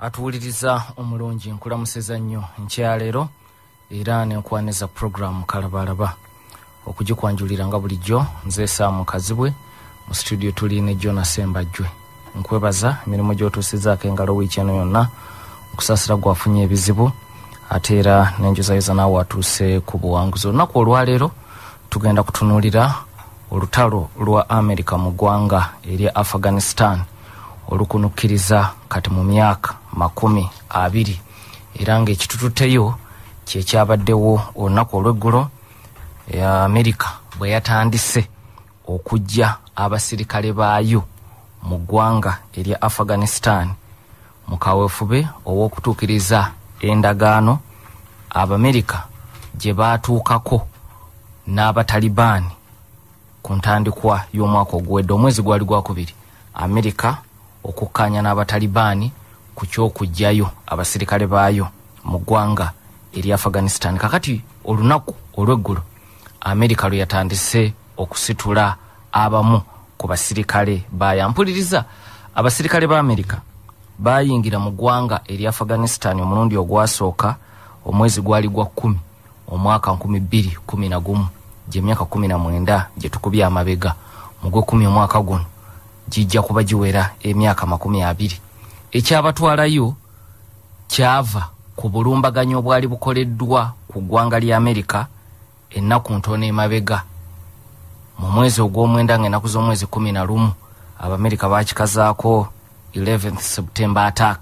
atuwuliriza omulungi nkulamuseza nnyo nkyaleero era nenkwaniza puroguramu kalabalaba okugikwanjulira nga bulijjo nzeesaamu kazibwe mu situdiyo tuliine jonasembajjwe nkwebaza emirimu gyotuusizaako engalo wiikyeno yonna okusaasira gwafunye ebizibu ate era nenjozayoza naawe atuuse ku buwanguzi olunaku olwaleero tugenda kutunuulira olutalo lwa america mu ggwanga erya afghanistan olukunukkiriza kati mu myaka makumi abiri era ng'ekituttuteyo kyekyabaddewo olunaku olweggulo eh, amerika bwe yatandise okujja abasirikale baayo mu ggwanga erya afghanistan mu kaweefube ow'okutuukiriza endagaano abamerika gye baatuukako n'abatalibaani ku ntandikwa y'omwaka oguwedde omwezi gwali gwakubiri amerika okukkaanya n'abatalibaani ku kyokuggyayo abasirikale baayo mu ggwanga eri afghanistan kakati olunaku olweggulo amerika lwe yatandise okusitula abamu ku basirikale baayo ampuliriza abasirikale ba amerika baayingira mu ggwanga eri afghanistan omulundi ogwasooka omwezi gwali gwa kumi omwaka 21 gy'emyaka 19 gye tukubye amabega mu gwekumi omwaka guno kijja kuba giwera emyaka makumi abiri ekyabatwalayo kyava ku bulumbaganyi obwali bukoleddwa ku ggwanga lya amerika ennaku ntono emabega mu mwezi ogw'omwenda nga ennaku z'omwezi kumi na lumu abamerika baakikazaako 11th september attack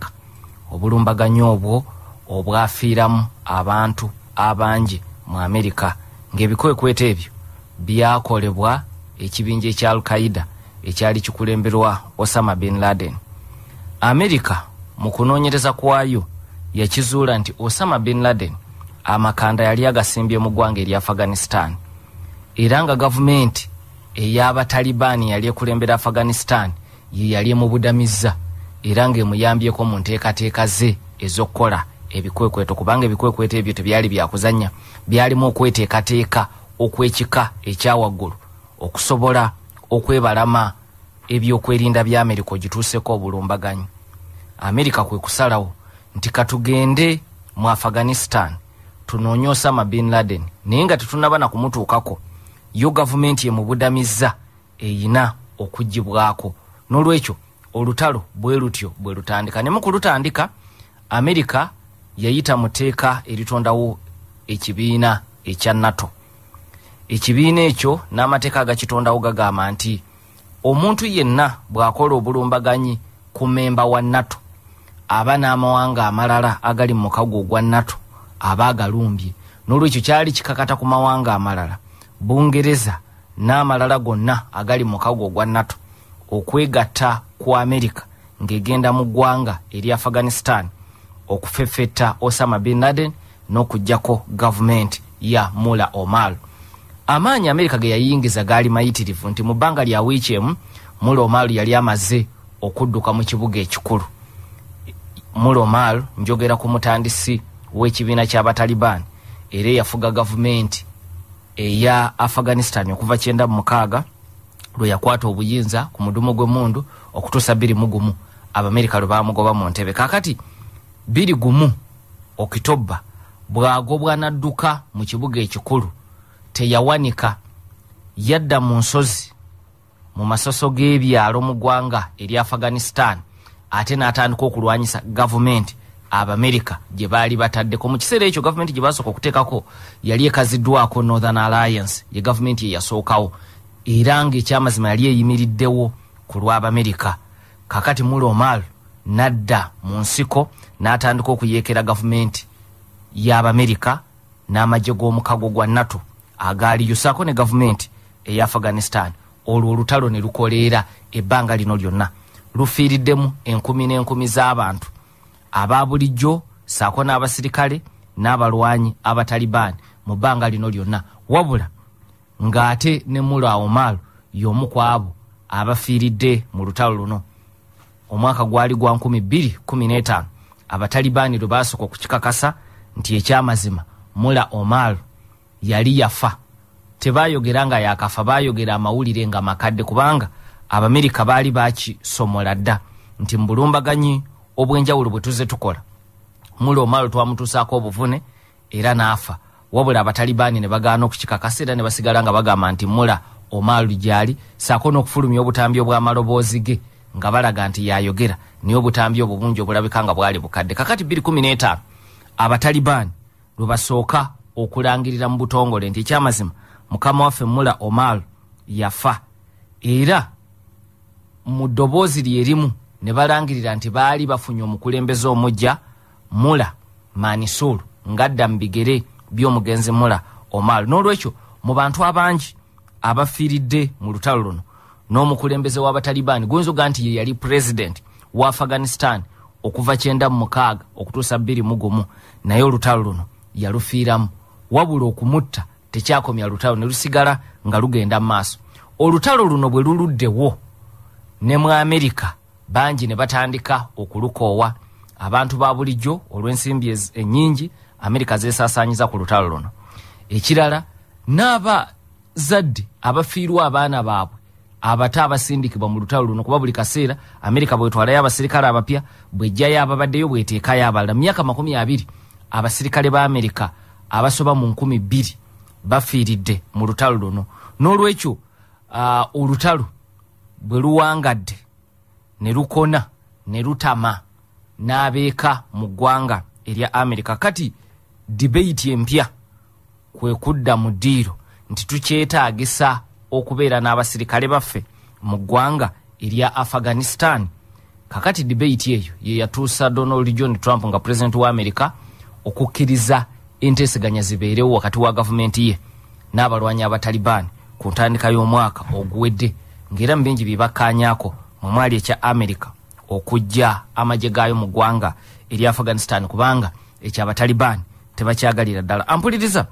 obulumbaganyi obwo obwafiiramu abantu abangi mu amerika ng'ebikwekweta ebyo byakolebwa ekibinja ekya al qaida ekyali kikulemberwa osama bin laden amerika mu kunoonyereza kwayo yakizuula nti osama bin laden amakanda yali agasimbye mu ggwanga eri afghanistan era nga gavumenti ey'abatalibaani yali ekulembera afghanistan ye yali emubudamizza era ng'emuyambyeko mu nteekateeka ze ez'okukola ebikwekweto kubanga ebikwekweto ebyo tebyali byakuzannya byalimu okweteekateeka okw'ekika ekyawaggulu okusobola okwebalama ebyokwerinda bya amerika ogituuseko obulumbaganyi amerika kwe kusalawo nti katugende mu afghanistan tunoonye osama bin laden naye nga tetunaba nakumutuukako yo gavumenti emubudamizza eyina okugibwako n'olwekyo olutalo bwe lutyo bwe lutandika naye mukulutandika amerika yayita mu tteeka eritondawo ekibiina ekya nato ekibiina ekyo n'amateeka agakitondawo gagamba nti omuntu yenna bw'akola obulumbaganyi ku mmemba wa nato aba n'amawanga amalala agali mu mukago ogwa nato aba agalumbye n'olwekyo kyali kikakata ku mawanga amalala bungereza n'amalala gonna agali mu mukago ogwa nato okwegatta ku amerika ng'egenda mu ggwanga eri afghanistan okufefetta osama bin laden n'okuggyako gavumenti ya mula omaru amaanyi amerika ge yayingiza gaali mayitirivu nti mu bbanga lya wiiki emu mulo omaal yali amaze okudduka mu kibuga ekikulu mulo omaal njogera ku mutandisi w'ekibiina kyabataliban era eyafuga gavumenti eya afghanistan okuva kyenda mu mukaaga lwe yakwata obuyinza ku mudumu gw'emundu okutuusa biri mu gumu abamerika lwe baamugoba mu ntebe kaakati biri gumu okitobba bwago bwanadduka mu kibuga ekikulu teyawanika yadda mu nsozi mu masoso g'ebyalo mu ggwanga eri afghanistan ate n'atandika okulwanyisa gavumenti abamerika gye baali bataddeko mu kiseera ekyo gavumenti gye basooka okuteekako yali ekaziddwako northern alliance ye gavumenti ye yasookawo era ng'ekyamazima yali eyimiriddewo ku lw'abamerika kakati mulomal n'adda mu nsiko n'atandika okuyeekera gavumenti y'abamerika n'amagye g'omukago gwa nato agaaliyo saako ne gavumenti eya afghanistan olwo olutalo ne lukoleera ebbanga lino lyonna lufiiriddemu enkumi n'enkumi z'abantu aba bulijjo saako n'abasirikale n'abalwanyi abatalibaani mu bbanga lino lyonna wabula ng'ate ne mulo awomaalo y'omu ku abo abafiiridde mu lutalo luno omwaka gwali gwa 215 abatalibaani lwe baasooka okukikakasa nti ekyamazima mula omaalo yali yafa tebayogera nga yakafa bayogera amawulire nga makadde kubanga abamerika baali bakisomola dda nti mubulumbaganyi obwenjawulo bwe tuze tukola mulomalo twamutuusaako obuvune era naafa wabula abatalibaani ne bagaana okukikakasa era ne basigala nga bagamba nti mula omaalo gyali saako n'okufulumya obutambi obw'amaloboozi ge nga balaga nti yayogera naye obutambi obwo bungi obulabika nga bwali bukadde kakati 2 15 abatalibaani lwe basooka okulangirira mu butongole nti ekyamazima mukama waffe mula omar yafa era mu ddoboozi lye erimu ne balangirira nti baali bafunye omukulembeze omujja mula manisul ngadda mu bigere by'omugenzi mula omar n'olwekyo mu bantu abangi abafiiridde mu lutalo luno n'omukulembeze w'abatalibaani guyinza oga nti ye yali purezidenti wa afghanistan okuva kyenda mu mukaaga okutuusa bbiri mugumu naye olutalo luno yalufiiramu wabula okumutta tekyakomya lutalo ne lusigala nga lugenda mumaaso olutalo luno bwe luluddewo ne mu amerika bangi ne batandika okulukoowa abantu ba bulijjo olw'ensimbi ennyingi amerika zesaasaanyiza ku lutalo luno ekirala n'aba zadde abafiirwa abaana baabwe abato abasindikibwa mu lutalo luno kuba buli kaseera amerika bwetwalayo abasirikale abapya bwejjayo ababaddeyo bweteekayo abalala mu myaka makumi abiri abasirikale ba amerika abasoba mu nkumi bbiri bafiiridde mu lutalo luno n'olwekyo uh, olutalo bwe luwangadde ne lukona ne lutama n'abeeka mu ggwanga erya amerika kati dibeiti empya kwe kudda mu ddiiro nti tukyetaagisa okubeera n'abasirikale baffe mu ggwanga erya afghanistan kakati dibeiti eyo ye yatuusa donald john trump nga pulezidenti wa amerika okukkiriza enteseganya zibeerewo wakati wa gavumenti ye n'abalwanyi abatalibaani ku ntandika y'omwaka oguwedde ng'era mu bingi byebakkaanyaako mwe mwali ekya amerika okujja amagye gaayo mu ggwanga eri afghanistan kubanga ekyo abatalibaani tebakyagalira ddala ampuliriza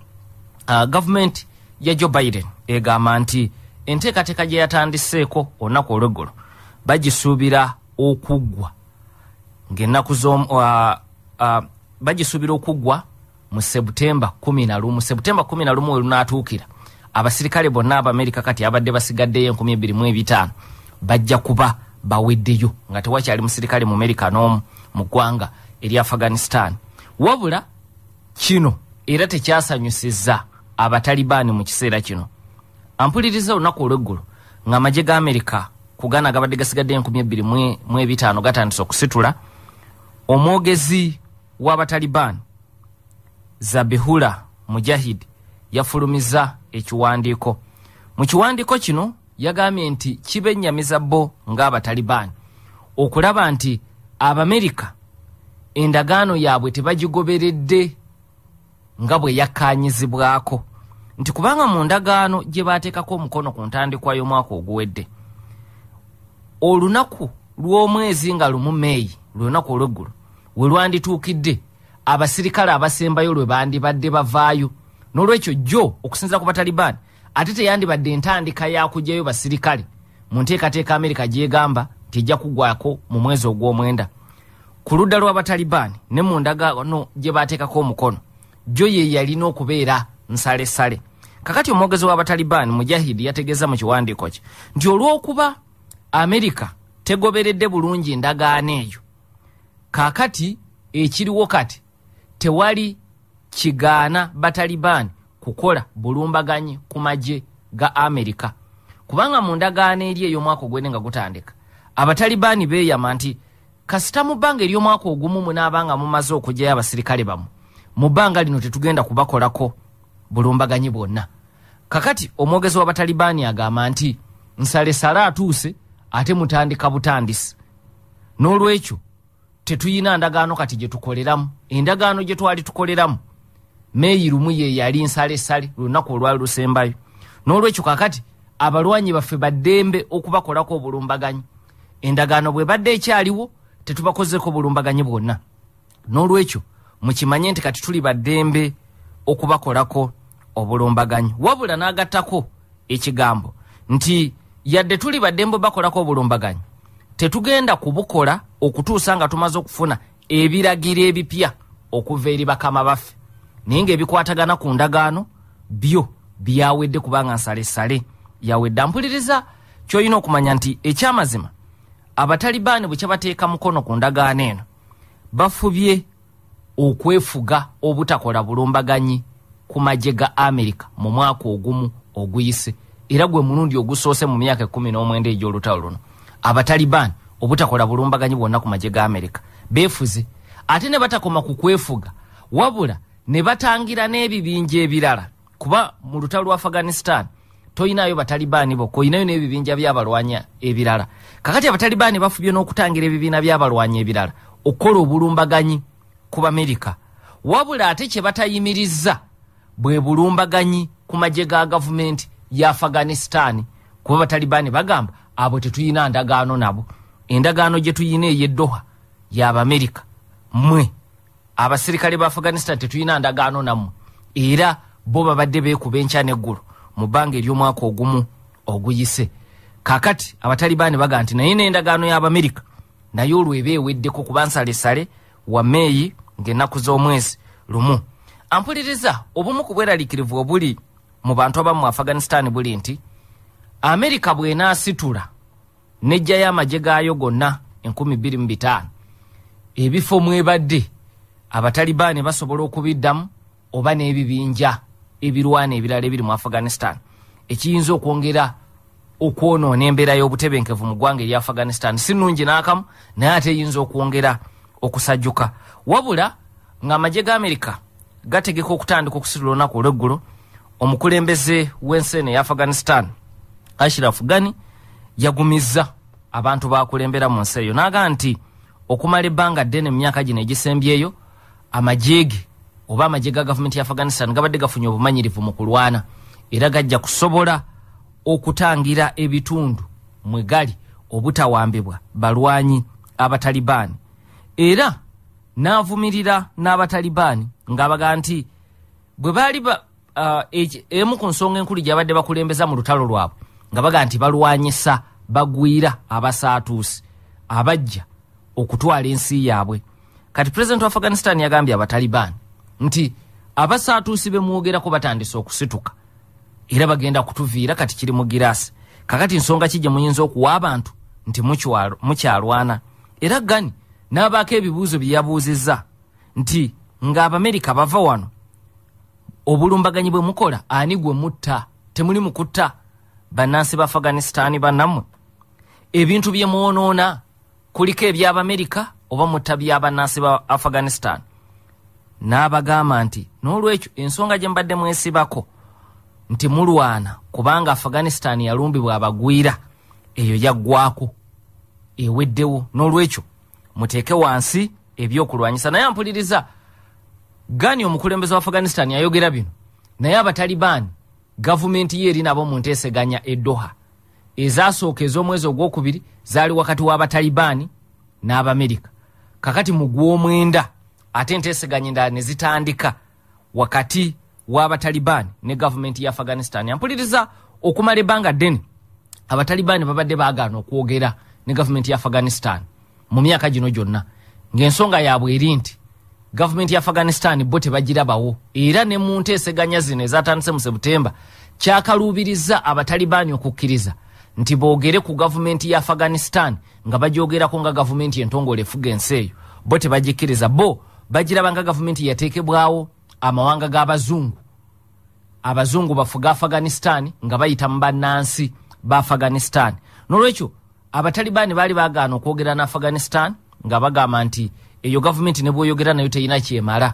uh, gavumenti ya joe biden egamba nti enteekateeka gye yatandiseeko olunaku olweggulo bagisuubira okuggwa ng'ennaku z'omu uh, uh, bagisuubira okuggwa museputemba kumi nalumu seputemba kumi nalumu welunatuukira abasirikale bonna abamerika kati abadde basigaddeyo enkumi ebiri mu ebitaano bajja kuba baweddeyo nga tewakyali musirikale mu merika n'omu mu ggwanga eri afghanistan wabula kino era tekyasanyusizza abatalibaani mu kiseera kino ampuliriza olunaku olweggulu nga amagye ga amerika ku gaana gabadde gasigaddeyo enkumi ebiri e, mu ebitaano gatandise okusitula omwogezi w'abatalibaani zabihula mujahid yafulumiza ekiwandiiko mu kiwandiiko kino yagambye nti kiba ennyamiza bo ng'abatalibaani okulaba nti abamerika endagaano yaabwe tebagigoberedde nga bwe yakkaanyizibwako nti kubanga mu ndagaano gye baateekako omukono ku ntandikwa y'omwaka oguwedde olunaku lw'omwezi nga lumu meeyi lwe lunaku olweggulu we lwandituukidde abasirikale abasembayo lwe bandibadde bavaayo n'olwekyo jjo okusinziira ku bataliban ate teyandibadde entandika yakujjayo basirikale mu nteekateeka amerika gyegamba nti ejja kuggwako mu mwezi ogw'omwenda ku ludda lw'abatalibaani ne mu ndagano gye baateekako omukono jjo ye yalina okubeera nsalesale kakati omwogezi w'abatalibaani mujahidi yategeeza mu kiwandiiko kye nti olw'okuba amerika tegoberedde bulungi endagaano eyo kaakati ekiriwo kati tewali kigaana batalibaani kukola bulumbaganyi ku magye ga amerika kubanga mu ndagaano eri ey'omwaka ogwene nga gutandika abatalibaani beeyama nti kasita mu bbanga ery'omwaka ogumu munaabanga mumaze okugyayo abasirikale bamwe mu bbanga lino tetugenda kubakolako bulumbaganyi bwonna kakati omwogezi w'abatalibaani agamba nti nsalesale atuuse ate mutandika butandisi n'olwekyo tetuyina ndagaano kati gye tukoleramu endagaano gye twali tukoleramu meeyi lumu ye yali nsalesale lunaku olwali lusembayo n'olwekyo kakati abalwanyi baffe baddembe okubakolako obulumbaganyi endagaano bwe badde ekyaliwo tetubakozeeko obulumbaganyi bwonna n'olwekyo mukimanye nti kati tuli baddembe okubakolako obulumbaganyi wabula n'agattako ekigambo nti yadde tuli baddembe obakolako obulumbaganyi tetugenda kubukola okutuusa nga tumaze okufuna ebiragiro ebipya okuva eri bakama baffe naye ngaebikwatagana ku ndagaano byo byawedde kubanga nsalesale yawedda mpuliriza kyolina okumanya nti ekyamazima abatalibaani bwe kyabateeka mukono ku ndagaano eno bafubye okwefuga obutakola bulumbaganyi ku magye ga amerika mu mwaka ogumu oguyise era gwe mulundi ogusoose mu myaka ekumi n'omwenda egy'olutalo luno abatalibaani obutakola bulumbaganyi bwonna ku magye ga amerika beefuze ate ne batakoma ku kwefuga wabula ne batangira n'ebibinja ebirala kuba mu lutalo lwa afghanistan toyinayo batalibaani bokka oyinayo n'ebibinja byabalwanya ebirala kakati abatalibaani bafubye n'okutangira ebibiina byabalwanya ebirala okukola obulumbaganyi ku bamerika wabula ate kye batayimirizza bwe bulumbaganyi ku magye ga gavumenti ya afghanistan kuba abatalibaani bagamba abo tetuyina ndagaano nabo endagaano gye tuyina eyeddoha yabamerika mmwe abaserikale ba afghanistan tetuyina ndagaano nammwe era bo babadde beekuba enkya neggulo mu bbanga eryomwaka ogumu oguyise kakati abatalibaani bagaa nti naye n'endagaano y'abamerika naye olweba eweddeko kuba nsalesale wa meeyi ng'ennaku z'omwezi lumu ampuliriza obumu ku bweraliikirivu obuli mu bantu abamu mu afghanistan buli nti amerika bw'enaasitula nejjayo amaje gaayo gonna 25 ebifo mwebadde abatalibaani basobola okubiddamu oba n'ebibinja ebirwana ebirala ebiri mu afghanistan ekiyinza okwongera okwonoona embeera y'obutebenkevu mu ggwanga eri afghanistan si nungi n'akamu naye ate eyinza okwongera okusajjuka wabula ng'amaje ga amerika gategeka okutandika okusitula olunaku olweggulu omukulembeze w'ensi eno ey'afghanistan ashraf gani yagumiza abantu bakulembera mu nsi eyo nagamba nti okumala ebbanga ddene emyaka gino egisembyeyo amajeege oba amaje ga gavumenti ya afghanistan gabadde gafunye obumanyirivu mu kulwana era gajja kusobola okutangira ebitundu mwe gali obutawambibwa balwanyi abatalibaani era naavumirira n'abatalibaani ngaabagaa nti bwe baali uh, emu ku nsonga enkulu gyabadde bakulembeza mu lutalo lwabwe nga baga nti balwanyisa bagwira abasaatuusi abajja okutwala ensi yaabwe kati president wa afghanistan yagambye abataliban nti abasaatuusi bemwogerako batandise okusituka era bagenda kutuviira kati kiri mu giraasi kakati nsonga ki gye muyinza okuwa abantu nti mukyalwana era gani n'abaako ebibuuzo bye yabuuzizza nti ng'abamerika bava wano obulumbaganyi bwe mukola ani gwe mutta temuli mukutta bannansi ba afghanistaani bannammwe ebintu bye mwonoona kuliko ebyabamerika oba mutabya abannansi ba afghanistan n'abagamba nti n'olwekyo ensonga gye mbadde mwesibako nti mulwana kubanga afghanistan yalumbibwa abagwira eyo yaggwako eweddewo n'olwekyo muteeke wansi ebyokulwanyisa naye ampuliriza gani omukulembeze wa afghanistan yayogera bino naye abatalibaani gavumenti ye eri nabo mu nteeseganya edoha ezasooka ez'omwezi ogwokubiri zaali wakati w'abatalibaani n'abamerika kakati mu gwomwenda ate enteeseganya endala ne zitandika wakati w'abatalibaani ne gavumenti ya afghanistan ampuliriza okumala ebbanga ddene abatalibaani babadde baagaana okwogera ne gavumenti ya afghanistan mu myaka gino gyonna ng'ensonga yaabwe eri nti gavumenti ya afghanistan bo tebagirabawo era ne mu nteeseganya zino ezatandise mu seputemba kyakaluubiriza abatalibaani okukkiriza nti boogere ku gavumenti ya afghanistan nga bagyogerako nga gavumenti entongole efuga ensi eyo bo tebagikkiriza bo bagiraba nga gavumenti yateekebwawo amawanga g'abazungu abazungu bafuga afghanistan nga bayita mu bannansi ba afghanistan n'olwekyo abatalibaani baali baagaana okwogera ne afghanistan nga bagamba nti eyo gavumenti ne bweyogera nayo teyina kyemala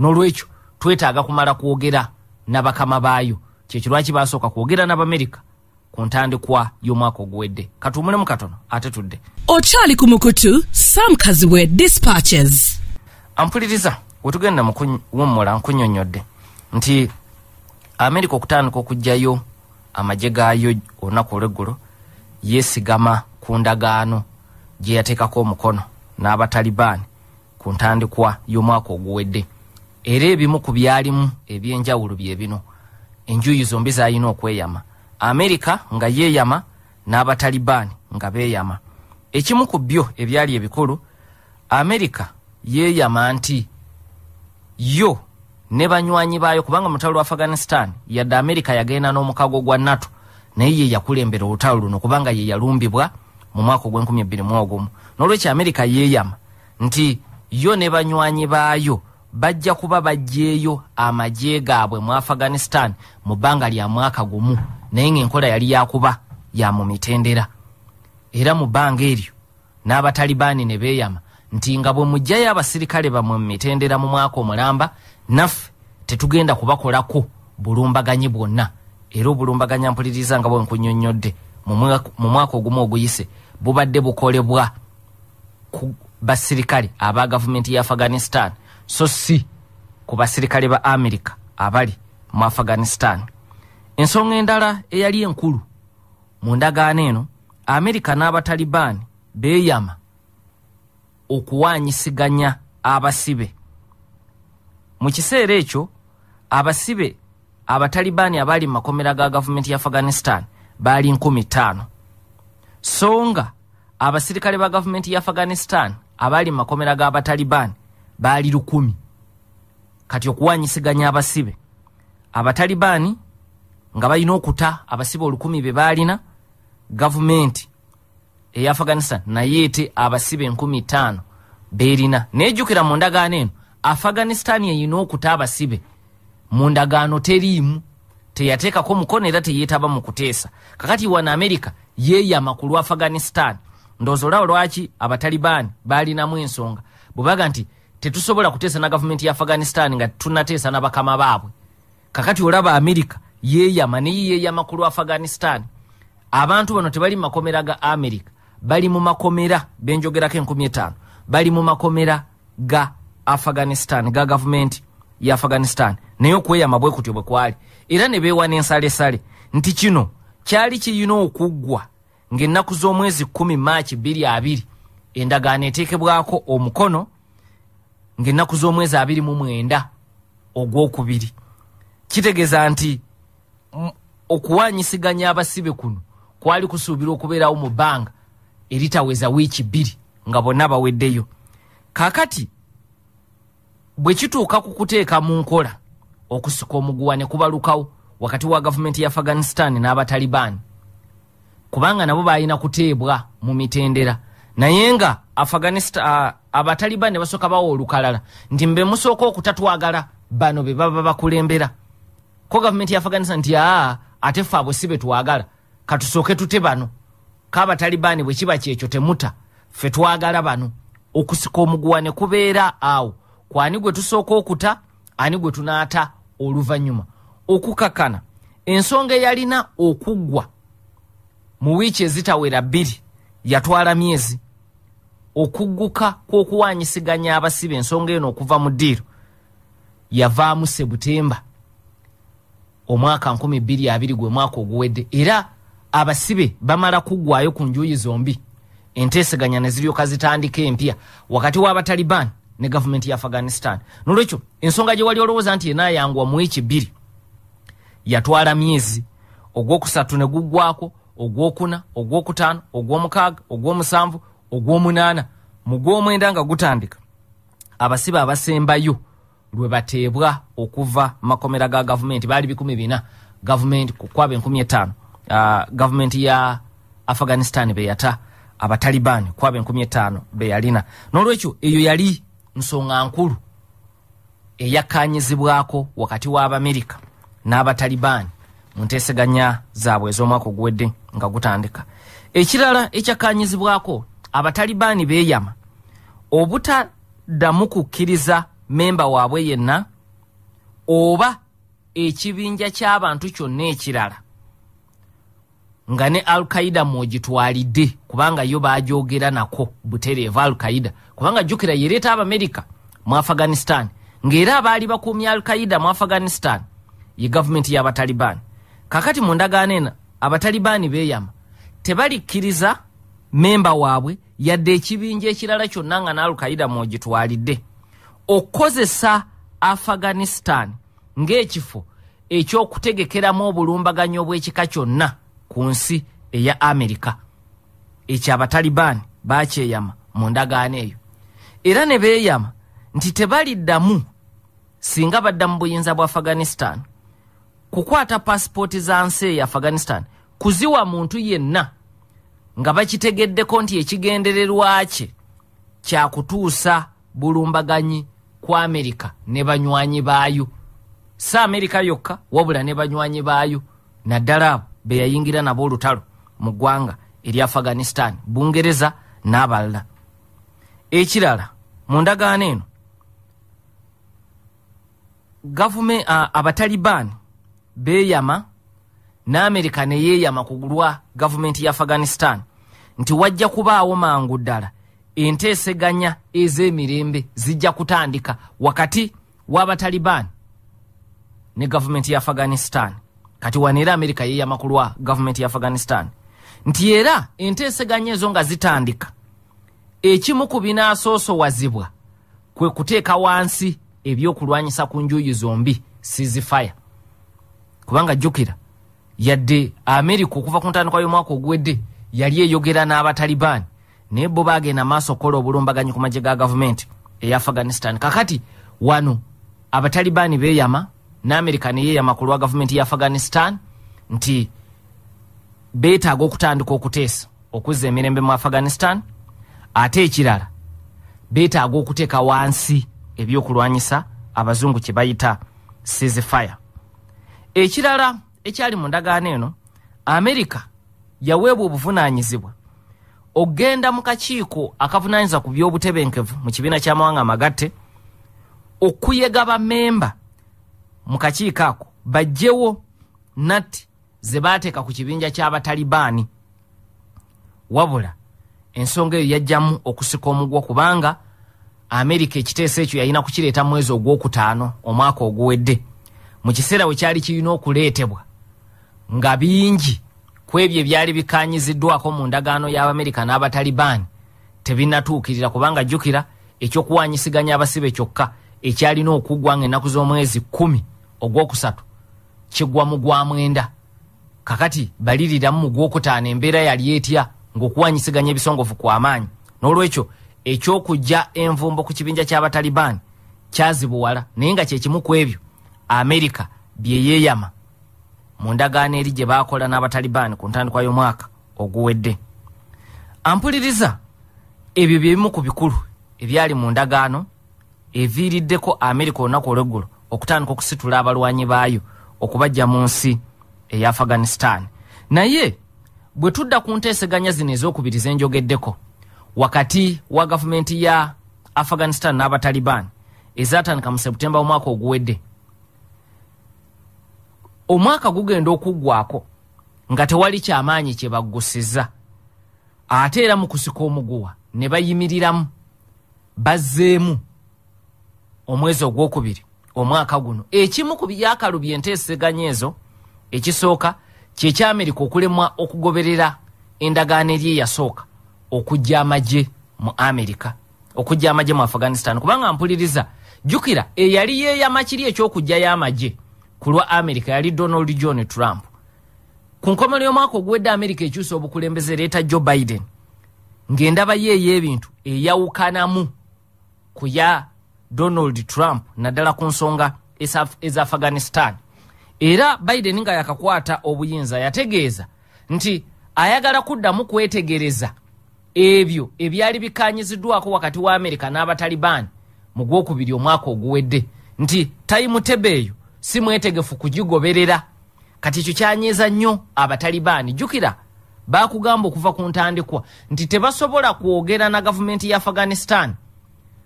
n'olwekyo twetaaga kumala kwogera nabakama baayo kyekirwaki baasooka kwogera nabamerika ku ntandikwa y'omwaka oguwedde katuumulemu katono ate tudde okyali ku mukutu samkaziwe dispatches ampuliriza we tugenda muwummula nkunyonnyodde nti amerika okutandika okugjayo amagye gaayo olunaku olweggulo yeesigama ku ndagaano gye yateekako omukono n'abatalibaani ku ntandikwa y'omwaka oguwedde era ebimu ku byalimu ebyenjawulo bye bino enjuyi zombi zalina okweyama amerika nga yeeyama n'abatalibaani nga beeyama ekimu ku byo ebyali ebikulu amerika yeeyama nti yo ne banywanyi baayo kubanga mulutalo lwa afghanistan yadde amerika yagenda n'omukago gwa nato naye ye yakulembera olutalo luno kubanga ye yalumbibwa mu mwaka ogw'enkumi ebbiri mu ogumu n'olwekyo amerika yeeyama nti yo ne banywanyi baayo bajja kuba bajjaeyo amagye gaabwe mu afghanistan mu bbanga lya mwaka gumu naye ngaenkola yali yakuba ya mu mitendera era mu bbanga eryo n'abatalibaani ne beeyama nti nga bwe mujjayo abasirikale bamwe mu mitendera mu mwaka omulamba naffe tetugenda kubakolako bulumbaganyi bwonna era obulumbaganya mpuliriza nga bwe nkunyonnyodde mu mwaka ogumu oguyise bubadde bukolebwa basirikale aba gavumenti ya afghanistan so si ku basirikale ba amerika abali mu afghanistan ensonga endala eyali enkulu mu ndagaano eno amerika n'abatalibaani beeyama okuwaanyisiganya abasibe mu kiseera ekyo abasibe abatalibaani abaali mu makomera ga gavumenti ya afghanistan baali 1 so nga abasirikale ba gavumenti ya afghanistan abali mumakomera g'abataliban baali lukumi kati okuwanyisiganya abasibe abatalibaani nga balina okuta abasibe olukumi be baalina gavumenti eya afghanistan naye ete abasibe enkumi taano beerina neejjukira mu ndagaano eno afghanistan yeyina okuta abasibe mu ndagaano teriimu teyateekako mukono era teyeetaba mu kuteesa kakati wano amerika yeeyama ku lwa afghanistan ndoozi olawo lwaki abatalibaani baalinamu ensonga bwebaga nti tetusobola kuteesa na gavumenti ya afghanistan nga tunateesa nabakama baabwe kakati olaba amerika yeeyama naye yeeyama ku lw afghanistan abantu bano tebali mu makomera ga amerika bali mu makomera benjogerako enkumi etaano bali mu makomera ga afghanistan ga gavumenti ya afghanistan naye okweyama bwe kutyo bwe kwali era ne beewa n'ensalesale nti kino kyali kirina okuggwa ng'ennaku z'omwezi 1 maaki 22 endagaano eteekebwako omukono ng'ennaku z'omwezi 29 ogwokubiri kitegeeza nti okuwanyisiganya abasibe kuno kwali kusuubirwa okubeerawo mu bbanga eritaweza wiiki bbiri nga bonna baweddeyo kaakati bwe kituuka ku kuteeka mu nkola okusika omuguwa ne kubalukawo wakati wa gavumenti ya afghanistan n'abatalibaani kubanga nabo balina kuteebwa mu mitendera naye nga afghanistan abataliban ne basooka bawa olukalala nti mbe musooka okutatwagala bano be baba bakulembera ko gavumenti ya afghanistan nti aa ate ffe abwe si be twagala katusooke tute bano kaabataliban bwe kiba kyekyo temuta ffe twagala bano okusika omuguwa ne kubeera awo kwani gwe tusooka okuta ani gwe tunaata oluvannyuma okukakana ensonga eyalina okuggwa mu wiiki ezitawera bbiri yatwala myezi okugguka kw'okuwaanyisiganya abasibe ensonga eno okuva mu ddiiro yavaamu sebutemba omwaka 22 gwe mwaka oguwedde era abasibe bamala kuggwayo ku njuyi zombi enteeseganya ne ziryoka zitandika empya wakati w'abataliban ne gavumenti ya afghanistan nolwekyo ensonga gye wali olowooza nti enaayangwa mu wiiki bbiri yatwala myezi ogwokusatu ne guggwako ogwokuna ogwokutaano ogwomukaaga ogwomusanvu ogwomunaana mu gwomwenda nga gutandika abasibe abasembayo lwe bateebwa okuva makomera ga gavumenti baali bikumi bina gavumenti kukwaba enkumi etaano ah, gavumenti ya afghanistan beyata abataliban kwaba enkumi etaano beyalina nolwekyo eyo yali nsonga nkulu eyakkanyizibwako wakati w'abamerika n'abataliban munteseganya zaabwe ez'omwaka oguwedde nga gutandika ekirala ekyakkaanyizibwako abatalibaani beeyama obutaddamu kukkiriza memba waabwe yenna oba ekibinja ky'abantu kyonna ekirala nga ne al qaida mwogitwalidde kubanga yo baagyogera nako butereevu al qaida kubanga jukira yereeta abamerika mu afghanistan ng'era abaali bakuumya al qaida mu afghanistan ye gavumenti y'abatalibaani kakati mu ndagaano ena abatalibaani beeyama tebalikkiriza memba waabwe yadde ekibinja ekirala kyonna nga naalukayida mwogitwalidde okukozesa afghanistan ng'ekifo ekyokutegekeramu obulumbaganyo obw'ekika kyonna ku nsi eya amerika ekyo abatalibaani bakyeyama mu ndagaano eyo era ne beeyama nti tebaliddamu singa badda mu buyinza bwa afghanistan kukwata pasipooti za nsi eyo afghanistan kuziwa muntu yenna nga bakitegeddeko nti ekigendererwa kye kyakutuusa bulumbaganyi ku amerika ne banywanyi baayo si amerika yokka wabula ne banywanyi baayo naddala abo be yayingira nabo olutalo mu ggwanga eri afghanistan bungereza n'abalala ekirala mu ndagaano eno gavume abatalibaani beeyama ne amerika ne yeeyama ku lwa gavumenti ya afghanistan nti wajja kubaawo mangu ddala enteeseganya ez'emirembe zijja kutandika wakati w'abataliban ne gavumenti ya afghanistan kati waneera amerika yeeyama ku lwa gavumenti ya afghanistan nti era enteeseganya ezo nga zitandika ekimu ku binaasoosowazibwa kwe kuteeka wansi ebyokulwanyisa ku njuyi zombi sizifaya kubanga jjukira yadde amerika okuva ku ntandikwa y'omwaka ogwedde yali eyogera n'abatalibaani naye bo baagenda maaso okukola obulumbaganyi ku magye ga gavumenti eyaafghanistan kakati wano abatalibaani beeyama n'amerika neyeeyama ku lwa gavumenti ya afghanistan nti beetaaga okutandika okuteesa okuzza emirembe mu afghanistan ate ekirala beetaaga okuteeka wansi ebyokulwanyisa abazungu kye bayita sesfire ekirala ekyali mu ndagaano eno amerika yaweebwa obuvunaanyizibwa okgenda mu kakiiko akavunaanyiza ku byobutebenkevu mu kibiina kyamawanga amagatte okuyega bamemba mu kakiiko ako bajjewo nati ze baateeka ku kibinja kyabatalibaani wabula ensonga eyo yajjamu okusika omugwa kubanga amerika ekiteeso ekyo yalina kukireeta mwezi ogwokutaano omwaka oguwedde mu kiseera we kyali kirina okuleetebwa nga bingi ku ebyo ebyali bikanyiziddwako mu ndagaano y'abamerika n'abatalibaani tebinatuukirira kubanga jjukira ekyokuwanyisiganya abasibe kyokka ekyalina okugwa nga ennaku z'omwezi kumi ogwokusatu kigwa mu gwa mwenda kakati baliriramu mu gwokutaano embeera yali etya ng'okuwanyisiganya ebisongofu kw amaanyi n'olwekyo ekyokujja envumbo ku kibinja ky'abatalibaani kyazibuwala naye nga kye kimu ku ebyo amerika byeyeeyama mu ndagaano eri gye baakola n'abatalibaani ku ntandikwa y'omwaka oguwedde ampuliriza ebyo byebimu ku bikulu ebyali mu ndagaano eviiriddeko amerika olunaku olweggulo okutandika okusitula abalwanyi baayo okubajja mu nsi eya afghanistan naye bwe tudda ku nteeseganya zino ez'okubiriza enjogeddeko wakati wa gavumenti ya afghanistan n'abatalibaani ezaatandika mu septemba omwaka oguwedde omwaka gugenda okuggwako nga tewali kyamaanyi kyebaggusiza ate era mu kusika omuguwa ne bayimiriramu bazzeemu omwezi ogwokubiri omwaka guno ekimu ku byakalu byenteeseganya ezo ekisooka kyekyamerika okulemwa okugoberera endagaano eri eyasooka okujja amagye mu amerika okujja amagye mu afghanistan kubanga mpuliriza jjukira eyali yeeyama kiri ekyokujjayo amagye ku lwa america yali donald john trump ku nkomero y'omwaka oguwedde america ekyusa obukulembeze leeta joe biden ng'endaba ye ey'ebintu eyawukanamu ku ya donald trump naddala ku nsonga eza afghanistan era biden nga yakakwata obuyinza yategeeza nti ayagala kuddamu kwetegereza ebyo ebyali bikanyiziddwako wakati wa america n'abatalibaani mu gwokubiri omwaka oguwedde nti tayimutebe eyo si mwetegefu kugigoberera kati ekyo kyanyiza nnyo abatalibaani jjukira baakugamba okuva ku ntandikwa nti tebasobola kwogera na gavumenti ya afghanistan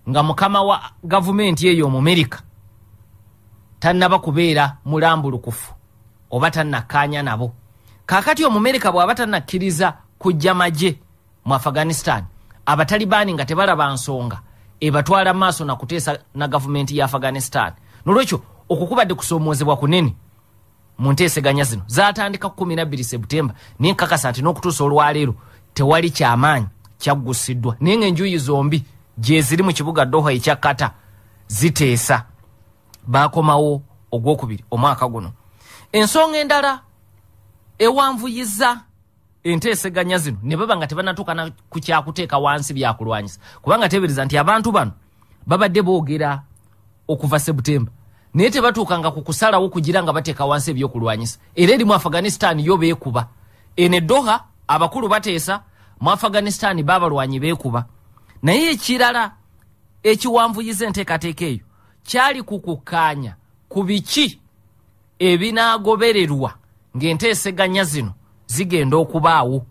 nga mukama wa gavumenti eyo omumerika tannaba kubeera mulambulukufu oba tannakkaanya nabo kaakati omumerika bw'aba tannakkiriza kujja magye mu afghanistan abatalibaani nga tebalaba nsonga ebatwala mu maaso nakuteesa na gavumenti ya afghanistan nolwekyo okukubadde kusoomoozebwa kunene mu nteeseganya zino zatandika kkumi nabbiri septemba naye nkakasa nti n'okutuusa olwaleero tewali kyamaanyi kyaggusiddwa naye nga enjuyi zombi gye ziri mu kibuga doha ekya kata ziteesa baakomawo ogwokubiri omwaka guno ensonga endala ewanvuyiza enteeseganya zino ne baba nga tebanatuuka ku kyakuteeka wansi byakulwanyisa kubanga tebereza nti abantu bano babadde boogera okuva sebutemba naye tebatuukanga ku kusalawo kugira nga bateeka wansi ebyokulwanyisa era eri mu afghanistan yo beekuba ene doha abakulu bateesa mu afghanistan baabalwanyi beekuba naye ekirala ekiwanvuyiza enteekateeka eyo kyali kukukkaanya ku biki ebinaagobererwa ng'enteeseganya zino zigenda okubaawo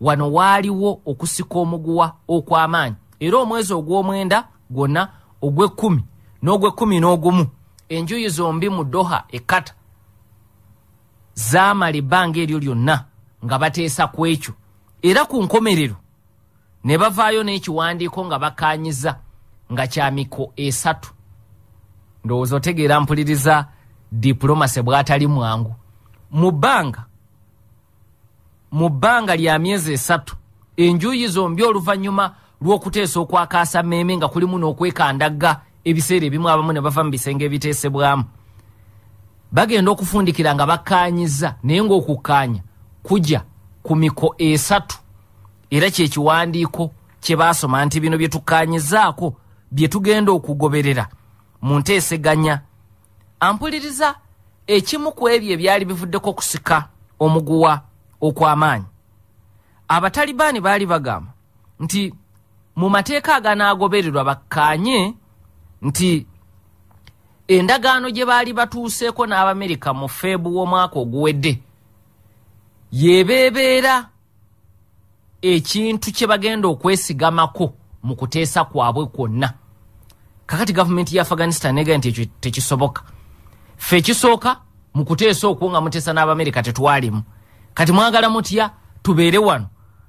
wano waaliwo okusika omuguwa okw'amaanyi era omwezi ogw'omwenda gwonna ogw'ekkumi n'ogw'ekkumi n'ogumu enjuyi zombi mu doha ekata zaamala ebbanga eryo lyonna nga bateesa ku ekyo era ku nkomerero ne bavaayo n'ekiwandiiko nga bakkaanyiza nga kya miko esatu ndowooza otegeera mpuliriza dipulomasi bwatali mwangu mu bbanga mu bbanga lya myezi esatu enjuyi zombi oluvannyuma lw'okuteesa okwakaasa mmeeme nga kulimu n'okwekandagga no ebiseera ebimu abamu ne bava mu bisenge ebiteesebwamu bagenda okufundikira nga bakkaanyiza naye ngaokukkaanya kujya ku miko esatu era kye kiwandiiko kye baasoma nti bino bye tukkaanyizaako bye tugenda okugoberera mu nteeseganya ampuliriza ekimu ku ebyo ebyali bivuddeko okusika omuguwa okw'amaanyi abatalibaani baali bagamba nti mu mateeka aganaagobererwa bakkaanye nti endagaano gye baali batuuseeko n'abamerika mu feebu w'omwaka oguwedde yebeebeera ekintu kye bagenda okwesigamako mu kuteesa kwabwe kwonna kakati gavumenti ya afghanistan negaa nti ekyo tekisoboka fe ekisooka mu kuteesa okwo nga muteesa n'abamerika tetwalimu kati mwagala mutya tubeere wano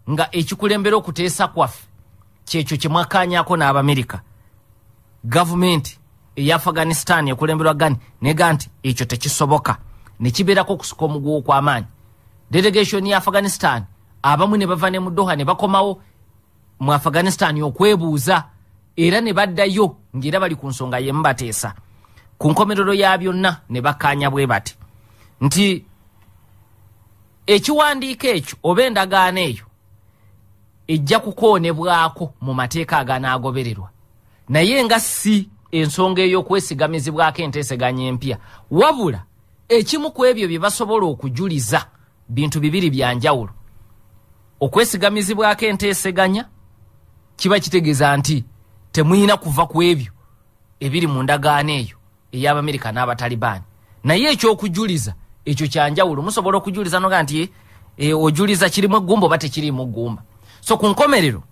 nga ekikulembera okuteesa kwaffe kyekyo kye mwakkaanyaako n'abamerika gavumenti eya afghanistan ekulemberwa gani nega nti ekyo tekisoboka nekibeerako okusuka omuguwo okwamaanyi delegation ya afghanistan abamu ne bava ne mudoha ne bakomawo mu afghanistan okwebuuza era ne baddayo ngaera bali ku nsonga yemubateesa ku nkomerero ya byonna ne bakkaanya bwe bati nti ekiwandiiko ekyo oba endagaano eyo ejja kukoonebwako mu mateeka aganaagobererwa naye nga si ensonga ey'okwesigamizibwako enteeseganya empya wabula ekimu ku ebyo bye basobola okujuliza bintu bibiri bya njawulo okwesigamizibwako enteeseganya kiba kitegeeza nti temuyina kuva ku ebyo ebiri mu ndagaano eyo ey'abamerika n'abatalibaani naye ekyokujuliza ekyo kyanjawulo musobola okujuliza noga nti eh, ojuliza kirimu eggumba oba tekiriimu eggumba so ku nkomerero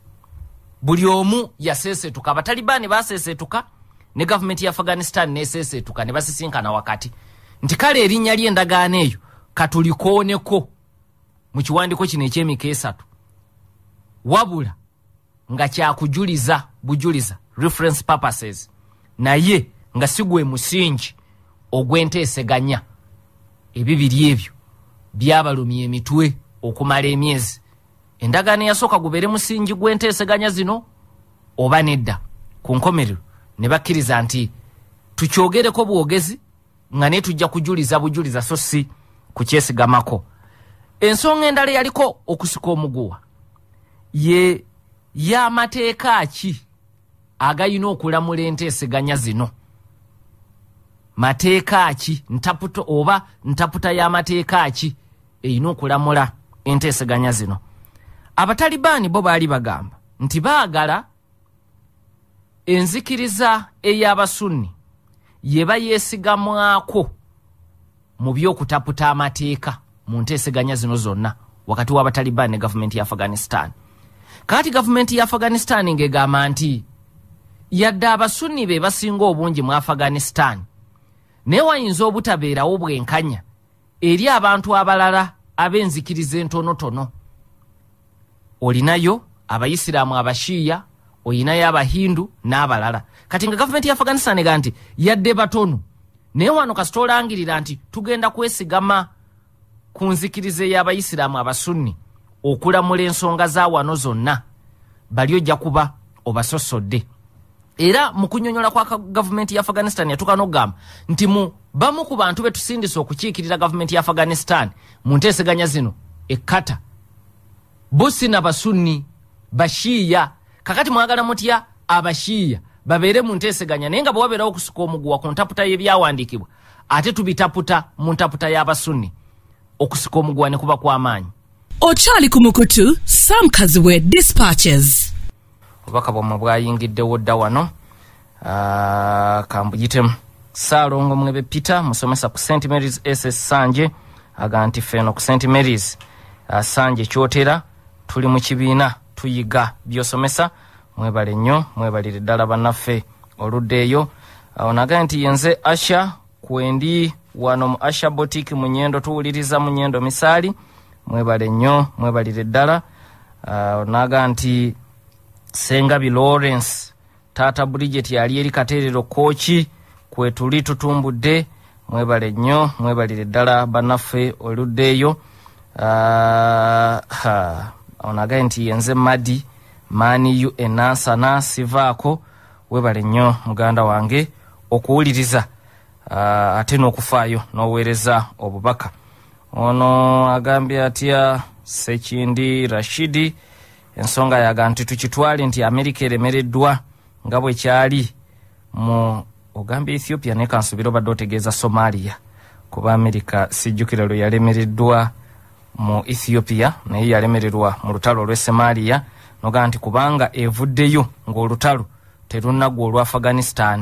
buli omu yasesetuka abatalibaani basesetuka ne gavumenti ya afghanistan nesesetuka nebasisinkana wakati nti kale erinnya lyendagaano eyo katulikooneko mu kiwandiko kino ekyemika esatu wabula nga kyakujuliza bujuliza reference purposes naye nga sigwe musingi ogwenteeseganya ebibiri ebyo byabalumya emitwe okumala emyezi endagaano eyasooka gubeere musingi gw'enteeseganya zino oba nedda ku nkomerero ne bakkiriza nti tukyogereko bwogezi nga naye tujja kujuliza bujuliza so si kukyesigamako ensonga endala yaliko okusika omuguwa ye yamateeka ki agayina okulamula enteeseganya zino mateeka ki ntaputa oba ntaputa y'amateeka ki eyina okulamula enteeseganya zino abatalibaani bo baali bagamba nti baagala enzikiriza ey'abasunni ye bayeesigamwako mu by'okutaputa amateeka mu nteeseganya zino zonna wakati w'abatalibaani ne gavumenti ya afghanistan kaati gavumenti ya afghanistan ng'egamba nti yadde abasunni be basinga obungi mu afghanistan naye wayinza obutabeerawo bwenkanya eri abantu abalala ab'enzikiriza entonotono olinayo abaisiraamu abashiiya oyinayo abahindu n'abalala kati nga gavumenti ya afghanistan ega nti yadde batono naye wano kasita olangirira nti tugenda kwesigama ku nzikiriza ey'abaisiraamu abasunni okulamula ensonga za wano zonna bali ojja kuba obasosodde era mu kunyonyola kwa gavumenti ya afghanistan yatuka n'okugamba nti mu bamu ku bantu be tusindisa okukiikirira gavumenti ya afghanistan mu nteeseganya zino ekata busina basunni bashiiya kakati mwagala mutya abashiiya babeere mu nteeseganya naye nga bwe wabeerawo okusuka omuguwa ku ntaputa y'ebyawandiikibwa ate tubitaputa mu ntaputa y'abasunni okusuka omuguwa ne kuba kw'amaanyi okyali ku mukutu samkaziwe dispatches obubaka bwamme bwayingiddewo dda wano kambugitemu saalongo mwebe pite musomesa ku st marys ss sanje aga nti feeno ku st marys sanje kyotera tuli mu kibiina tuyiga byosomesa mwebale nnyo mwebalire ddala bannaffe oluddeeyo awo nagaye nti yenze asha kwendi wano mu asha botiki mu nyendo tuwuliriza mu nyendo misaali mwebale nnyo mwebalire ddala naga nti sengabi lawrence tata bridget yali eri katerero kooki kwetuli tutumbudde mwebale nnyo mwebalire ddala bannaffe oluddeeyo ono agaye nti yenze maddi maaniyu enansana sivaako webale nnyo muganda wange okuwuliriza uh, ate n'okufaayo n'oweereza obubaka ono agambye atya sekindi rashidi ensonga yaga nti tukitwale nti amerika eremereddwa nga bwe kyali mu ogambye ethiopia naye kansubira obadde otegeeza somaliya kuba amerika sijjukira lwe yalemereddwa mu ethiopia naye yalemererwa mu lutalo olw'e semaaliya nogaa nti kubanga evuddeyo ng'olutalo terunnaggwa olw' afghanistan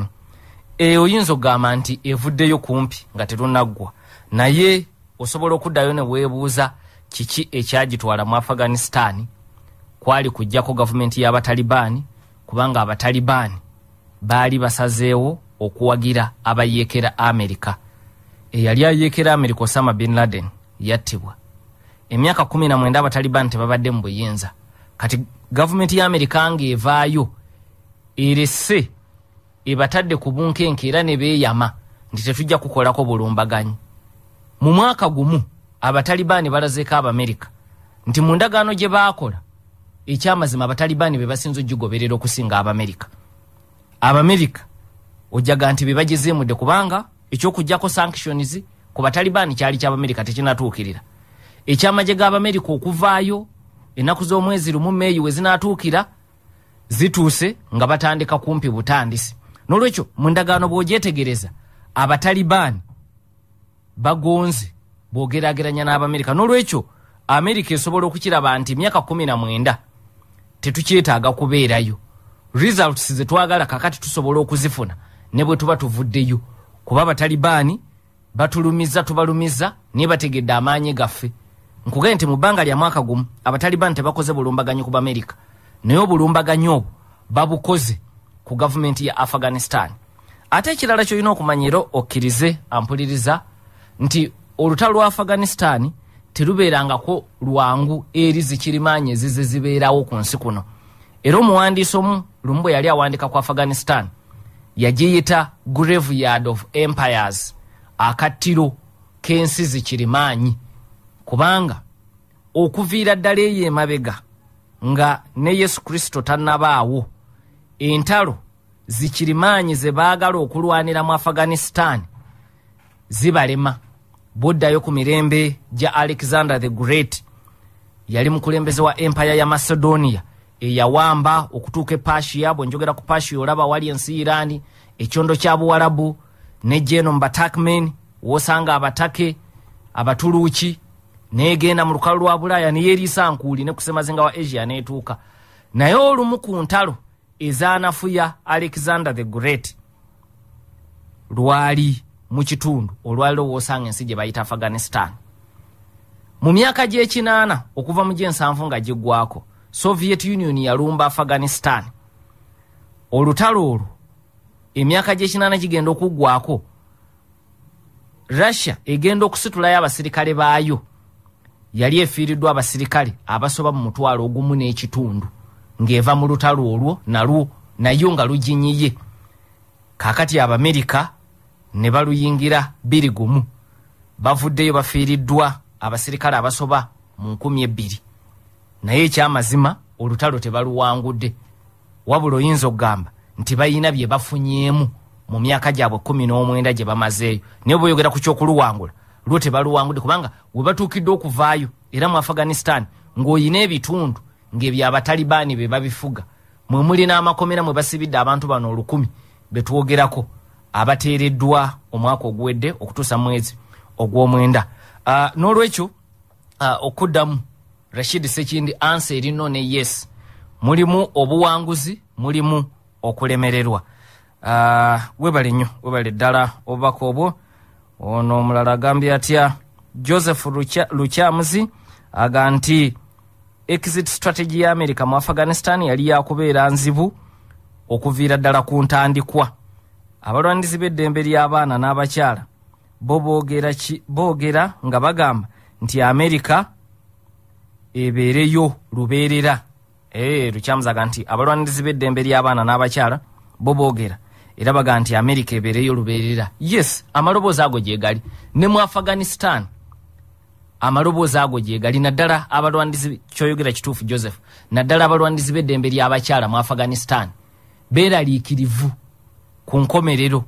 eyo oyinza okugamba nti evuddeyo kumpi nga terunnaggwa naye osobola okuddayo ne weebuuza kiki ekyagitwala mu afghanistan kwali kujjako gavumenti y'abatalibaani kubanga abatalibaani baali basazeewo okuwagira abayeekera amerika eyali ayeekera amerika osama bin laden yattibwa emyaka kumi na mwenda abataliban tebabadde mu buyinza kati gavumenti ya amerika ngaevaayo erese ebatadde ku bunkenke era ne beeyama nti tetujja kukolako bulumbaganyi mu mwaka gumu abatalibaani balazeeko abamerika nti mu ndagaano gye baakola ekyamazima abatalibaani be basinza ojjugoberera okusinga abamerika abamerika ojjaga nti be bagizimudde kubanga ekyokujjako sanctions ku batalibaani kyali kyabamerika tekinatuukirira ekyamajye g'abamerika okuvaayo ennaku z'omwezi lumu meeyi we zinaatuukira zituuse nga batandika kumpi butandisi n'olwekyo mu ndagaano bw'ogyetegereza abatalibaani bagonze bwogeraageranya n'abamerika n'olwekyo amerika esobola okukiraba nti emyaka 1mwenda tetukyetaaga kubeerayo results zetwagala kakati tusobola okuzifuna ne bwe tuba tuvuddeyo kuba abatalibaani batulumiza tubalumiza naye bategedde amaanyi gaffe nkugee nti mu bbanga lya mwaka gumu abataliban tebakoze bulumbaganyi ku bamerica naye obulumbaganyi obwo babukoze ku gavumenti ya afghanistan ate ekirala kyolina okumanyiro okkirize ampuliriza nti oluta lwa afghanistan terubeerangako lwangu eri zikirimaanyi ezize zibeerawo ku nsi kuno era omuwandiisi omu lumu bwe yali awandika ku afghanistan yagiyita graveyard of empires akattiro k'ensi zikirimaanyi kubanga okuviira ddala eyo emabega nga ne yesu kristo tannabaawo entalo zikirimaanyi ze baagala okulwanira mu afghanisitaani zibalema buddayo ku mirembe gya alexander the great yali mukulembeze wa empaya ya macedoniya eyawamba okutuuka e pasiya bwe njogera ku pasiya olaba wali ensi irani ekyondo kya buwarabu nejeno mu batakmen woosanga abatake abatuluuki negenda mu lukalu lwa bulaaya neyeriisa nkuuli ne ku semazinga wa asia netuuka naye olumu ku ntalo ezanafuya alexander the great lwali mu kitundu olwaliro woosanga ensi gye bayita afghanistan mu myaka gyekinaana okuva mu gyensanvu nga giggwako soviet union yalumba afghanistan olutalo olwo emyaka gyekinaana gigenda okuggwako russia egenda okusitulayo abasirikale baayo yali efiiriddwa abasirikale abasoba mu mutwalo ogumu n'ekitundu ng'eva mu lutalo olwo nalwo nayo nga luginyiye kaakati abamerika ne baluyingira biri gumu bavuddeyo bafiiriddwa abasirikale abasoba mu nkumi ebbiri naye ekyamazima olutalo tebaluwangudde wabula oyinza okugamba nti bayina bye bafunyeemu mu myaka gyabwe kumi n'omwenda gye bamazeeyo naye bwoyogera ku kyokuluwangula lwo tebaluwangudde kubanga webatuukidde okuvaayo era mu afghanistan ngaoyina ebitundu ngaebyo abatalibaani be babifuga mwe muli n'amakomera mwe basibidde abantu bano olukumi betwogerako abateereddwa omwaka oguwedde okutuusa mwezi ogwomwenda uh, n'olwekyo uh, okuddamu rashid sekindi ansa erino ne yes mulimu obuwanguzi mulimu okulemererwa uh, webale nnyo webale ddala obubaka obwo ono omulala agambye atya joseph lukyamuzi aga nti exit strategy ya america mu afghanistan yali yakubeera nzibu okuviira ddala ku ntandikwa abalwanirizi b'eddembe ly'abaana n'abakyala boogera nga bagamba nti amerika ebeereyo lubeerera eh, lukyamuzi aga nti abalwanirizi b'eddembe ly'abaana n'abakyala bo boogera erabaga nti amerika ebeereyo olubeerera yes amaloboozi ago gyegali ne mu afghanistan amaloboozi ago gyegali naddala abalwandizi kyoyogera kituufu joseph naddala abalwandizi beddembe lyabakyala mu afghanistan beeraliikirivu ku nkomerero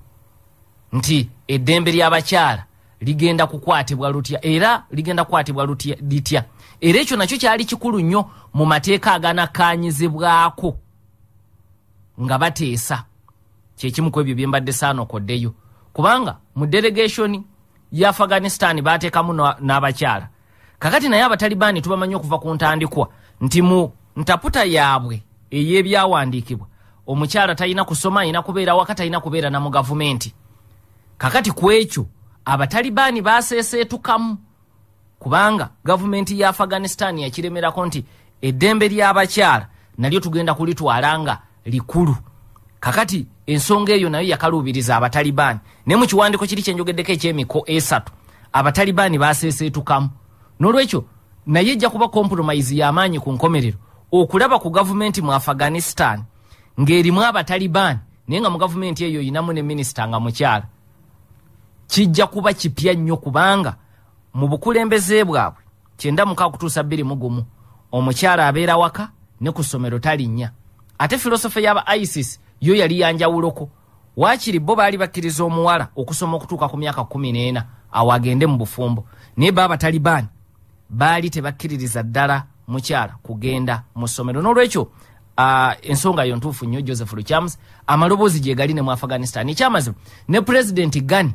nti eddembe ly'abakyala ligenda kukwatibwa lutya era ligenda kukwatibwa litya era ekyo nakyo kyali kikulu nnyo mu mateeka aganakkaanyizibwako nga bateesa kyekimu ku ebyo bye mbadde saana okoddeyo kubanga mu delegationi ya afghanistan baateekamu n'abakyala kakati naye abatalibaani tubamanyi okuva ku ntandikwa nti mu ntaputa yaabwe ey'ebyawandiikibwa omukyala talina kusoma alina kubeera waka talina kubeera na mu gavumenti kakati ku ekyo abatalibaani baaseeseetukamu kubanga gavumenti ya afghanistan yakiremerako nti eddembe ly'abakyala nalyo tugenda kulitwala nga likulu kakati ensonga eyo nayo yakaluubiriza abatalibaani ne mu kiwandiiko kiri kyenjogeddeko ekyemiko esatu abatalibaani baaseeseetukamu n'olwekyo naye ejja kuba kompromise y'amaanyi ku nkomerero okulaba ku gavumenti mu afghanistan ng'erimu abatalibaani naye nga mu gavumenti eyo yinamu ne minisita nga mukyala kijja kuba kipya nnyo kubanga mu bukulembeze bwabwe kyenda mukaa kutuusa bbiri mu gumu omukyala abeera waka ne ku ssomero talinnya ate filosofe y'aba isis yo yali yanjawuloko waakiri bo baali bakkiriza omuwala okusoma okutuuka ku myaka kumi n'ena awo agende mu bufumbo naye baaba talibaani baali tebakkiririza ddala mukyala kugenda mu ssomero n'olwekyo Uh, ensonga yo ntuufu nnyo joseph luchams amaloboozi gye gali ne mu afghanistan ekyamazima ne pulezidenti gani